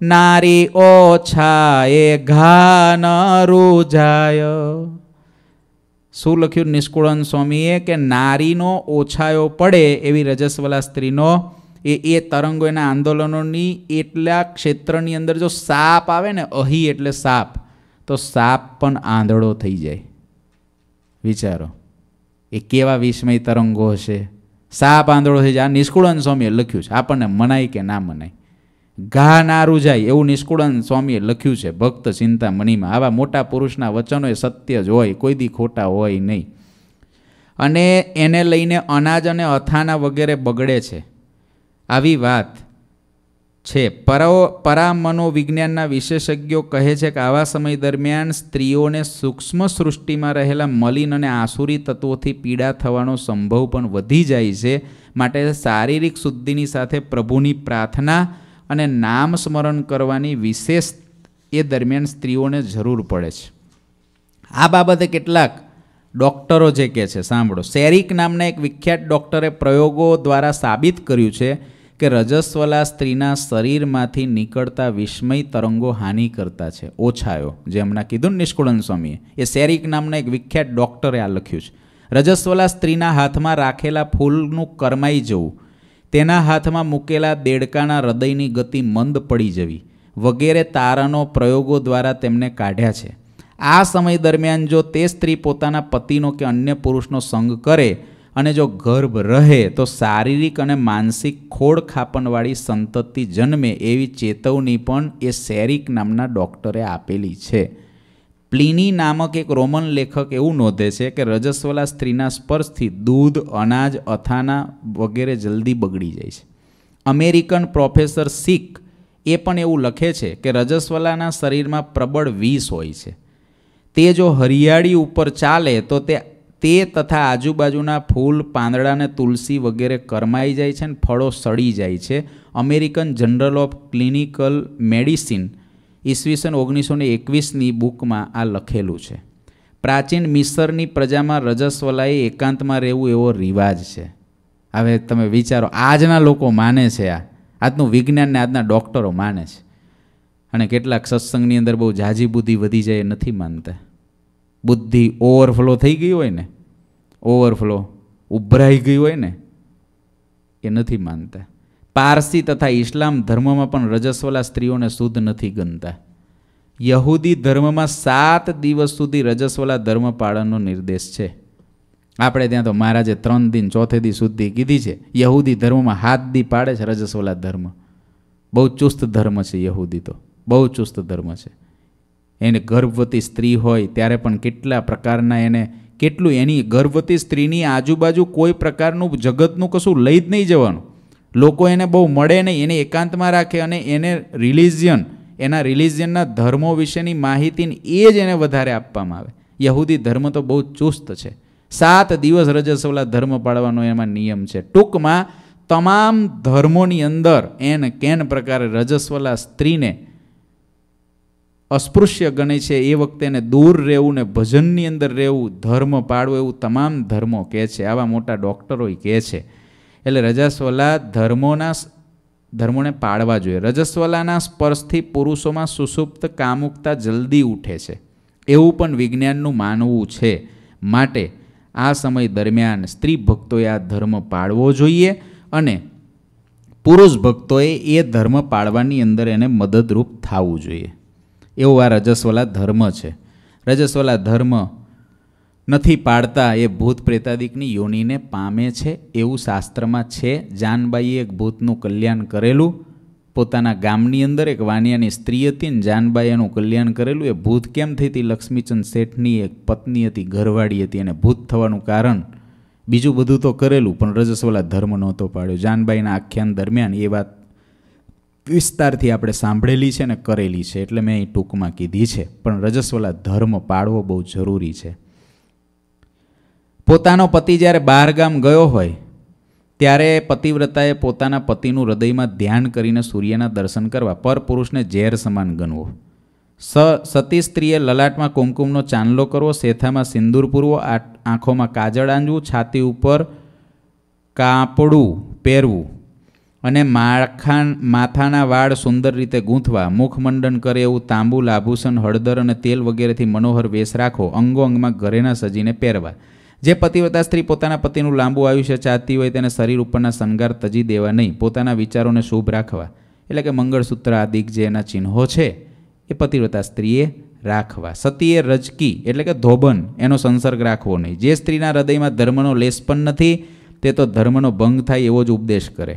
નારી ઘા ન રૂજાય શું લખ્યું નિષ્કુળન સ્વામીએ કે નારીનો ઓછાયો પડે એવી રજસ્વલા સ્ત્રીનો એ એ તરંગો એના આંદોલનોની એટલા ક્ષેત્રની અંદર જો સાપ આવે ને અહી એટલે સાપ તો સાપ પણ આંધળો થઈ જાય વિચારો એ કેવા વિસ્મય તરંગો હશે સાપ આંધળો થઈ જાય આ નિષ્કુળન સ્વામીએ લખ્યું છે આપણને મનાય કે ના મનાય ગા ના રૂજાય એવું નિષ્કુળન સ્વામીએ લખ્યું છે ભક્ત ચિંતામણીમાં આવા મોટા પુરુષના વચનો એ સત્ય જ હોય કોઈ દી ખોટા હોય નહીં અને એને લઈને અનાજ અને અથાના વગેરે બગડે છે આવી વાત છે પરા મનોવિજ્ઞાનના વિશેષજ્ઞો કહે છે કે આવા સમય દરમિયાન સ્ત્રીઓને સૂક્ષ્મ સૃષ્ટિમાં રહેલા મલિન અને આસુરી તત્વોથી પીડા થવાનો સંભવ પણ વધી જાય છે માટે શારીરિક શુદ્ધિની સાથે પ્રભુની પ્રાર્થના અને નામ સ્મરણ કરવાની વિશેષ એ દરમિયાન સ્ત્રીઓને જરૂર પડે છે આ બાબતે કેટલાક ડૉક્ટરો જે કહે છે સાંભળો સેરિક નામના એક વિખ્યાત ડૉક્ટરે પ્રયોગો દ્વારા સાબિત કર્યું છે કે રજસ્વલા સ્ત્રીના શરીરમાંથી નીકળતા વિસ્મય તરંગો હાનિ કરતા છે ઓછાયો જે હમણાં કીધું નિષ્કુળન સ્વામીએ એ સેરિક નામના એક વિખ્યાત ડૉક્ટરે આ લખ્યું છે રજસ્વલા સ્ત્રીના હાથમાં રાખેલા ફૂલનું કરમાઈ જવું તેના હાથમાં મૂકેલા દેડકાના હૃદયની ગતિ મંદ પડી જવી વગેરે તારાનો પ્રયોગો દ્વારા તેમને કાઢ્યા છે આ સમય દરમિયાન જો તે સ્ત્રી પોતાના પતિનો કે અન્ય પુરુષનો સંગ કરે અને જો ગર્ભ રહે તો શારીરિક અને માનસિક ખોડ ખાપનવાળી સંતતિ જન્મે એવી ચેતવણી પણ એ સેરિક નામના ડૉક્ટરે આપેલી છે પ્લિની નામક એક રોમન લેખક એવું નોંધે છે કે રજસ્વલા સ્ત્રીના સ્પર્શથી દૂધ અનાજ અથાના વગેરે જલ્દી બગડી જાય છે અમેરિકન પ્રોફેસર સિક એ પણ એવું લખે છે કે રજસ્વલાના શરીરમાં પ્રબળ વિષ હોય છે તે જો હરિયાળી ઉપર ચાલે તો તે તે તથા આજુબાજુના ફૂલ પાંદડાને તુલસી વગેરે કરમાઈ જાય છે અને ફળો સડી જાય છે American journal of clinical medicine ઈસવીસન ઓગણીસો ને એકવીસની બુકમાં આ લખેલું છે પ્રાચીન મિસરની પ્રજામાં રજસ્વલાએ એકાંતમાં રહેવું એવો રિવાજ છે હવે તમે વિચારો આજના લોકો માને છે આ આજનું વિજ્ઞાનને આજના ડૉક્ટરો માને છે અને કેટલાક સત્સંગની અંદર બહુ જાજી બુદ્ધિ વધી જાય નથી માનતા બુદ્ધિ ઓવરફ્લો થઈ ગઈ હોય ને ઓવરફ્લો ઉભરાઈ ગઈ હોય ને એ નથી માનતા પારસી તથા ઇસ્લામ ધર્મમાં પણ રજસ્વલા સ્ત્રીઓને શુદ્ધ નથી ગણતા યહૂદી ધર્મમાં સાત દિવસ સુધી રજસ્વલા ધર્મ પાળનનો નિર્દેશ છે આપણે ત્યાં તો મહારાજે ત્રણ દિન ચોથે દી સુધી કીધી છે યહૂદી ધર્મમાં હાથ દી પાડે છે રજસ્વલા ધર્મ બહુ ચુસ્ત ધર્મ છે યહૂદી તો બહુ ચુસ્ત ધર્મ છે એને ગર્ભવતી સ્ત્રી હોય ત્યારે પણ કેટલા પ્રકારના એને કેટલું એની ગર્ભવતી સ્ત્રીની આજુબાજુ કોઈ પ્રકારનું જગતનું કશું લઈ જ નહીં જવાનું લોકો એને બહુ મળે નહીં એને એકાંતમાં રાખે અને એને રિલિજિયન એના રિલિજિયનના ધર્મો વિશેની માહિતી એ જ એને વધારે આપવામાં આવે યહૂદી ધર્મ તો બહુ ચુસ્ત છે સાત દિવસ રજસવલા ધર્મ પાળવાનો એમાં નિયમ છે ટૂંકમાં તમામ ધર્મોની અંદર એન કેન પ્રકારે રજસ્વલા સ્ત્રીને અસ્પૃશ્ય ગણે છે એ વખતે એને દૂર રહેવું ને ભજનની અંદર રહેવું ધર્મ પાળવું એવું તમામ ધર્મો કહે છે આવા મોટા ડૉક્ટરોય કહે છે એટલે રજસ્વલા ધર્મોના ધર્મોને પાળવા જોઈએ રજસ્વલાના સ્પર્શથી પુરુષોમાં સુસુપ્ત કામુકતા જલ્દી ઉઠે છે એવું પણ વિજ્ઞાનનું માનવું છે માટે આ સમય દરમિયાન સ્ત્રી ભક્તોએ આ ધર્મ પાળવો જોઈએ અને પુરુષ ભક્તોએ એ ધર્મ પાળવાની અંદર એને મદદરૂપ થવું જોઈએ એવો આ રજસ્વલા ધર્મ છે રજસ્વલા ધર્મ નથી પાડતા એ ભૂત પ્રેતાદિકની યોનિને પામે છે એવું શાસ્ત્રમાં છે જાનબાઈએ એક ભૂતનું કલ્યાણ કરેલું પોતાના ગામની અંદર એક વાણિયાની સ્ત્રી હતી ને જાનબાઈ એનું કલ્યાણ કરેલું એ ભૂત કેમ થઈ હતી લક્ષ્મીચંદ શેઠની એક પત્ની હતી ઘરવાળી હતી અને ભૂત થવાનું કારણ બીજું બધું તો કરેલું પણ રજસ્વલા ધર્મ નહોતો પાડ્યો જાનબાઈના આખ્યાન દરમિયાન એ વાત વિસ્તારથી આપણે સાંભળેલી છે અને કરેલી છે એટલે મેં એ ટૂંકમાં કીધી છે પણ રજસ્વલા ધર્મ પાળવો બહુ જરૂરી છે પોતાનો પતિ જ્યારે બહાર ગામ ગયો હોય ત્યારે પતિવ્રતાએ પોતાના પતિનું હૃદયમાં ધ્યાન કરીને સૂર્યના દર્શન કરવા પરપુરુષને ઝેર સમાન ગણવો સ સતી સ્ત્રીએ લલાટમાં કુમકુમનો ચાંદલો કરવો શેથામાં સિંદૂર પૂરવો આંખોમાં કાજળ આંજવું છાતી ઉપર કાપડું પહેરવું અને માખાન માથાના વાળ સુંદર રીતે ગૂંથવા મુખમંડન કરે એવું તાંબુ આભૂષણ હળદર અને તેલ વગેરેથી મનોહર વેશ રાખો અંગો અંગમાં ઘરેના સજીને પહેરવા જે પતિવ્રતા સ્ત્રી પોતાના પતિનું લાંબુ આયુષ્ય ચાહતી હોય તેને શરીર ઉપરના શણગાર તજી દેવા નહીં પોતાના વિચારોને શુભ રાખવા એટલે કે મંગળસૂત્ર આદિક જે એના ચિહ્નો છે એ પતિવ્રતા સ્ત્રીએ રાખવા સતીએ રજકી એટલે કે ધોબન એનો સંસર્ગ રાખવો નહીં જે સ્ત્રીના હૃદયમાં ધર્મનો લેસ પણ નથી તે તો ધર્મનો ભંગ થાય એવો જ ઉપદેશ કરે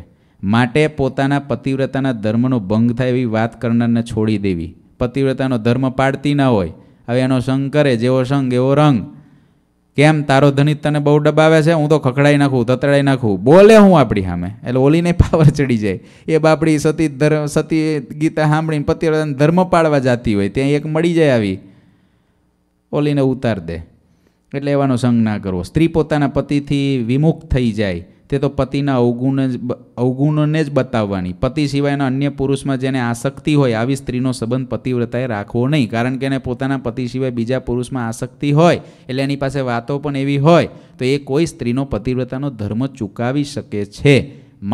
માટે પોતાના પતિવ્રતાના ધર્મનો ભંગ થાય એવી વાત કરનારને છોડી દેવી પતિવ્રતાનો ધર્મ પાડતી ના હોય હવે એનો સંગ કરે જેવો સંગ એવો રંગ કેમ તારો ધનિત તને બહુ ડબાવે છે હું તો ખખડાઈ નાખું તતડાઈ નાખું બોલે હું આપણી સામે એટલે ઓલીને પાવર ચડી જાય એ બાપડી સતી ધર્મ સતી ગીતા સાંભળીને પતિ ધર્મ પાળવા જતી હોય ત્યાં એક મળી જાય આવી ઓલીને ઉતાર દે એટલે એવાનો સંગ ના કરવો સ્ત્રી પોતાના પતિથી વિમુખ થઈ જાય તે તો પતિના અવગુણ જ અવગુણને જ બતાવવાની પતિ સિવાયના અન્ય પુરુષમાં જેને આસક્તિ હોય આવી સ્ત્રીનો સંબંધ પતિવ્રતાએ રાખવો નહીં કારણ કે એને પોતાના પતિ સિવાય બીજા પુરુષમાં આસક્તિ હોય એટલે એની પાસે વાતો પણ એવી હોય તો એ કોઈ સ્ત્રીનો પતિવ્રતાનો ધર્મ ચૂકાવી શકે છે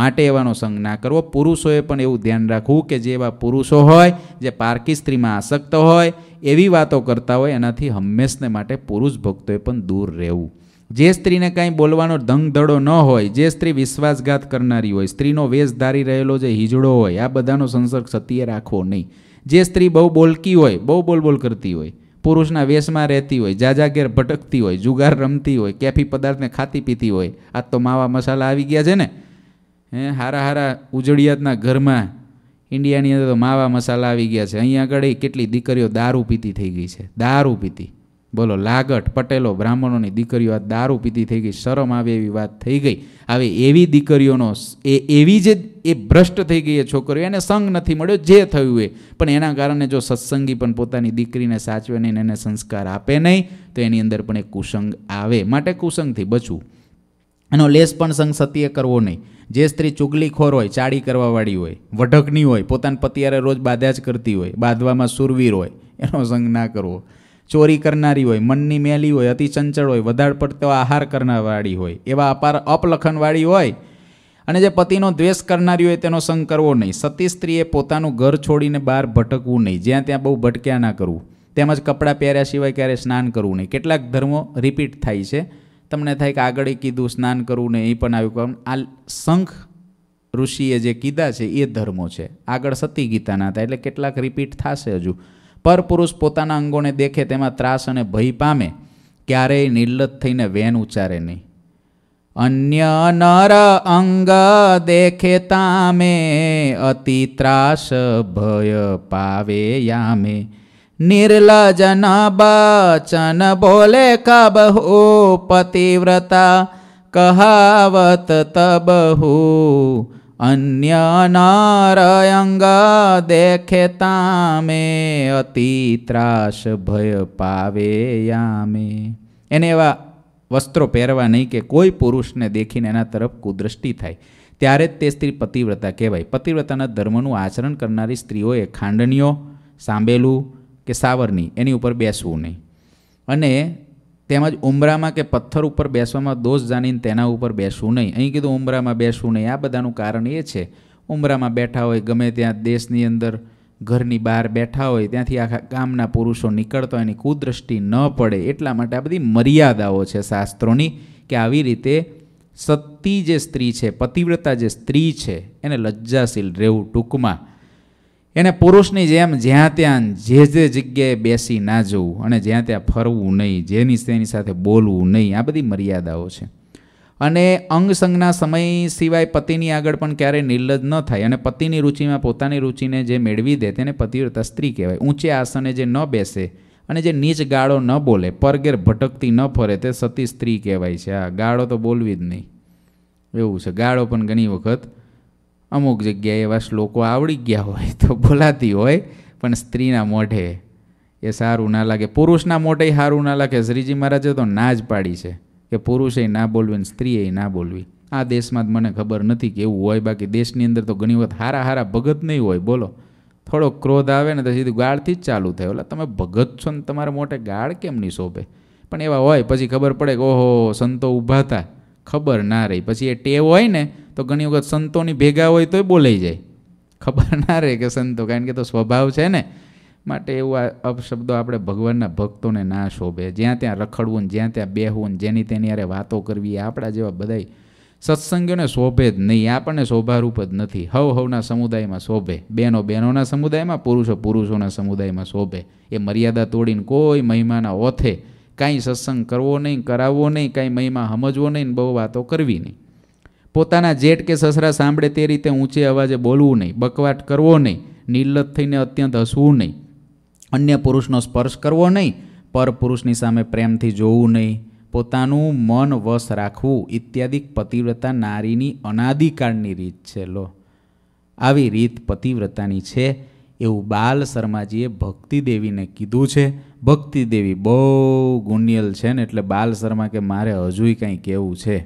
માટે એવાનો સંગ ના કરવો પુરુષોએ પણ એવું ધ્યાન રાખવું કે જે એવા પુરુષો હોય જે પારકી સ્ત્રીમાં આસક્ત હોય એવી વાતો કરતા હોય એનાથી હંમેશને માટે પુરુષ ભક્તોએ પણ દૂર રહેવું જે સ્ત્રીને કાંઈ બોલવાનો ધડો ન હોય જે સ્ત્રી વિશ્વાસઘાત કરનારી હોય સ્ત્રીનો વેશ ધારી રહેલો જે હિજડો હોય આ બધાનો સંસર્ગ સતીએ રાખવો નહીં જે સ્ત્રી બહુ બોલકી હોય બહુ બોલબોલ કરતી હોય પુરુષના વેશમાં રહેતી હોય જાજા જાજાગેર ભટકતી હોય જુગાર રમતી હોય કેફી પદાર્થને ખાતી પીતી હોય આ તો માવા મસાલા આવી ગયા છે ને હે હારા હારા ઉજળિયાતના ઘરમાં ઇન્ડિયાની અંદર તો માવા મસાલા આવી ગયા છે અહીં આગળ કેટલી દીકરીઓ દારૂ પીતી થઈ ગઈ છે દારૂ પીતી બોલો લાગટ પટેલો બ્રાહ્મણોની દીકરીઓ આ દારૂ પીતી થઈ ગઈ શરમ આવે એવી વાત થઈ ગઈ હવે એવી દીકરીઓનો એ એવી જે એ ભ્રષ્ટ થઈ ગઈ એ છોકરીઓ એને સંગ નથી મળ્યો જે થયું એ પણ એના કારણે જો સત્સંગી પણ પોતાની દીકરીને સાચવે નહીં એને સંસ્કાર આપે નહીં તો એની અંદર પણ એ કુસંગ આવે માટે કુસંગથી બચવું એનો લેસ પણ સંગ સત્ય કરવો નહીં જે સ્ત્રી ચુગલીખોર હોય ચાડી કરવાવાળી હોય વઢકની હોય પોતાના પતિયારે રોજ બાંધ્યા જ કરતી હોય બાંધવામાં સુરવીર હોય એનો સંગ ના કરવો ચોરી કરનારી હોય મનની મેલી હોય અતિ ચંચળ હોય વધાર પડતો આહાર કરનારવાળી હોય એવા અપાર અપલખનવાળી હોય અને જે પતિનો દ્વેષ કરનારી હોય તેનો સંગ કરવો નહીં સતી સ્ત્રીએ પોતાનું ઘર છોડીને બહાર ભટકવું નહીં જ્યાં ત્યાં બહુ ભટક્યા ના કરવું તેમજ કપડાં પહેર્યા સિવાય ક્યારે સ્નાન કરવું નહીં કેટલાક ધર્મો રિપીટ થાય છે તમને થાય કે આગળ એ કીધું સ્નાન કરવું નહીં એ પણ આવ્યું કારણ આ શંખ ઋષિએ જે કીધા છે એ ધર્મો છે આગળ સતી ગીતાના ના હતા એટલે કેટલાક રિપીટ થશે હજુ પરપુરુષ પોતાના અંગોને દેખે તેમાં ત્રાસ અને ભય પામે ક્યારેય નિર્લત થઈને વેન ઉચ્ચારે નહીં અન્ય નર અંગ દેખે તામે અતિ ત્રાસ ભય પાવે યામે નિર્લજન બચન બોલે કબહુ પતિવ્રતા કહાવત તબહુ અન્ય અન્યનારયંગા દેખે તામે અતિ ત્રાસ ભય પાવે યામે એને એવા વસ્ત્રો પહેરવા નહીં કે કોઈ પુરુષને દેખીને એના તરફ કુદૃષ્ટિ થાય ત્યારે જ તે સ્ત્રી પતિવ્રતા કહેવાય પતિવ્રતાના ધર્મનું આચરણ કરનારી સ્ત્રીઓએ ખાંડણીઓ સાંબેલું કે સાવરની એની ઉપર બેસવું નહીં અને તેમજ ઉમરામાં કે પથ્થર ઉપર બેસવામાં દોષ જાણીને તેના ઉપર બેસવું નહીં અહીં કીધું ઉમરામાં બેસવું નહીં આ બધાનું કારણ એ છે ઉમરામાં બેઠા હોય ગમે ત્યાં દેશની અંદર ઘરની બહાર બેઠા હોય ત્યાંથી આખા ગામના પુરુષો નીકળતા એની કુદૃષ્ટિ ન પડે એટલા માટે આ બધી મર્યાદાઓ છે શાસ્ત્રોની કે આવી રીતે સતી જે સ્ત્રી છે પતિવ્રતા જે સ્ત્રી છે એને લજ્જાશીલ રહેવું ટૂંકમાં એને પુરુષની જેમ જ્યાં ત્યાં જે જે જગ્યાએ બેસી ના જવું અને જ્યાં ત્યાં ફરવું નહીં જેની તેની સાથે બોલવું નહીં આ બધી મર્યાદાઓ છે અને અંગસંગના સમય સિવાય પતિની આગળ પણ ક્યારેય નિર્લજ ન થાય અને પતિની રુચિમાં પોતાની રુચિને જે મેળવી દે તેને પતિવ્રતા સ્ત્રી કહેવાય ઊંચે આસને જે ન બેસે અને જે નીચ ગાળો ન બોલે પરગેર ભટકતી ન ફરે તે સતી સ્ત્રી કહેવાય છે આ ગાળો તો બોલવી જ નહીં એવું છે ગાળો પણ ઘણી વખત અમુક જગ્યાએ એવા શ્લોકો આવડી ગયા હોય તો બોલાતી હોય પણ સ્ત્રીના મોઢે એ સારું ના લાગે પુરુષના મોઢે સારું ના લાગે શ્રીજી મહારાજે તો ના જ પાડી છે કે પુરુષે ના બોલવી ને સ્ત્રીએ ના બોલવી આ દેશમાં જ મને ખબર નથી કે એવું હોય બાકી દેશની અંદર તો ઘણી વખત હારા હારા ભગત નહીં હોય બોલો થોડો ક્રોધ આવે ને તો સીધું ગાળથી જ ચાલુ થાય એટલે તમે ભગત છો ને તમારા મોઢે ગાળ કેમ નહીં શોભે પણ એવા હોય પછી ખબર પડે કે ઓહો સંતો ઊભા હતા ખબર ના રહી પછી એ ટેવ હોય ને તો ઘણી વખત સંતોની ભેગા હોય તોય બોલાઈ જાય ખબર ના રહે કે સંતો કારણ કે તો સ્વભાવ છે ને માટે એવું આ અપશબ્દો આપણે ભગવાનના ભક્તોને ના શોભે જ્યાં ત્યાં રખડવું ને જ્યાં ત્યાં બેહવું ને જેની તેની યારે વાતો કરવી આપણા જેવા બધાય સત્સંગીઓને શોભે જ નહીં આપણને શોભારૂપ જ નથી હવ હવના સમુદાયમાં શોભે બહેનો બહેનોના સમુદાયમાં પુરુષો પુરુષોના સમુદાયમાં શોભે એ મર્યાદા તોડીને કોઈ મહિમાના ઓથે કાંઈ સત્સંગ કરવો નહીં કરાવવો નહીં કાંઈ મહિમા સમજવો નહીં બહુ વાતો કરવી નહીં પોતાના જેઠ કે સસરા સાંભળે તે રીતે ઊંચે અવાજે બોલવું નહીં બકવાટ કરવો નહીં નિર્લત થઈને અત્યંત હસવું નહીં અન્ય પુરુષનો સ્પર્શ કરવો નહીં પર પુરુષની સામે પ્રેમથી જોવું નહીં પોતાનું મન વશ રાખવું ઇત્યાદિ પતિવ્રતા નારીની અનાદિકાળની રીત છે લો આવી રીત પતિવ્રતાની છે એવું બાલ શર્માજીએ ભક્તિદેવીને કીધું છે ભક્તિદેવી બહુ ગુણિયલ છે ને એટલે બાલ શર્મા કે મારે હજુય કંઈ કહેવું છે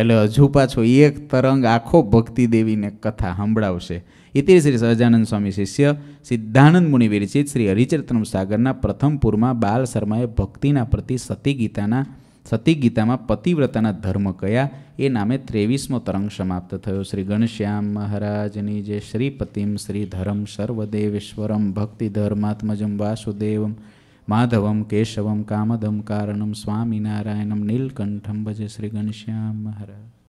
એટલે હજુ પાછો એક તરંગ આખો ભક્તિ દેવીને કથા સંભળાવશે ઇતિ શ્રી સહજાનંદ સ્વામી શિષ્ય સિદ્ધાનંદ મુનિ વિરચિત શ્રી હરિચરિત્રમ સાગરના પ્રથમ પુરમાં બાલ શર્માએ ભક્તિના પ્રતિ સતી ગીતાના સતી ગીતામાં પતિવ્રતાના ધર્મ કયા એ નામે ત્રેવીસમો તરંગ સમાપ્ત થયો શ્રી ગણશ્યામ મહારાજની જે શ્રીપતિમ શ્રી ધરમ સર્વદેવેશ્વરમ ભક્તિ ધર્માત્મજમ વાસુદેવમ माधवं केशवं कामदं कारणं स्वामिनारायणं नीलकण्ठं भजे श्रीगणश्यां महाराज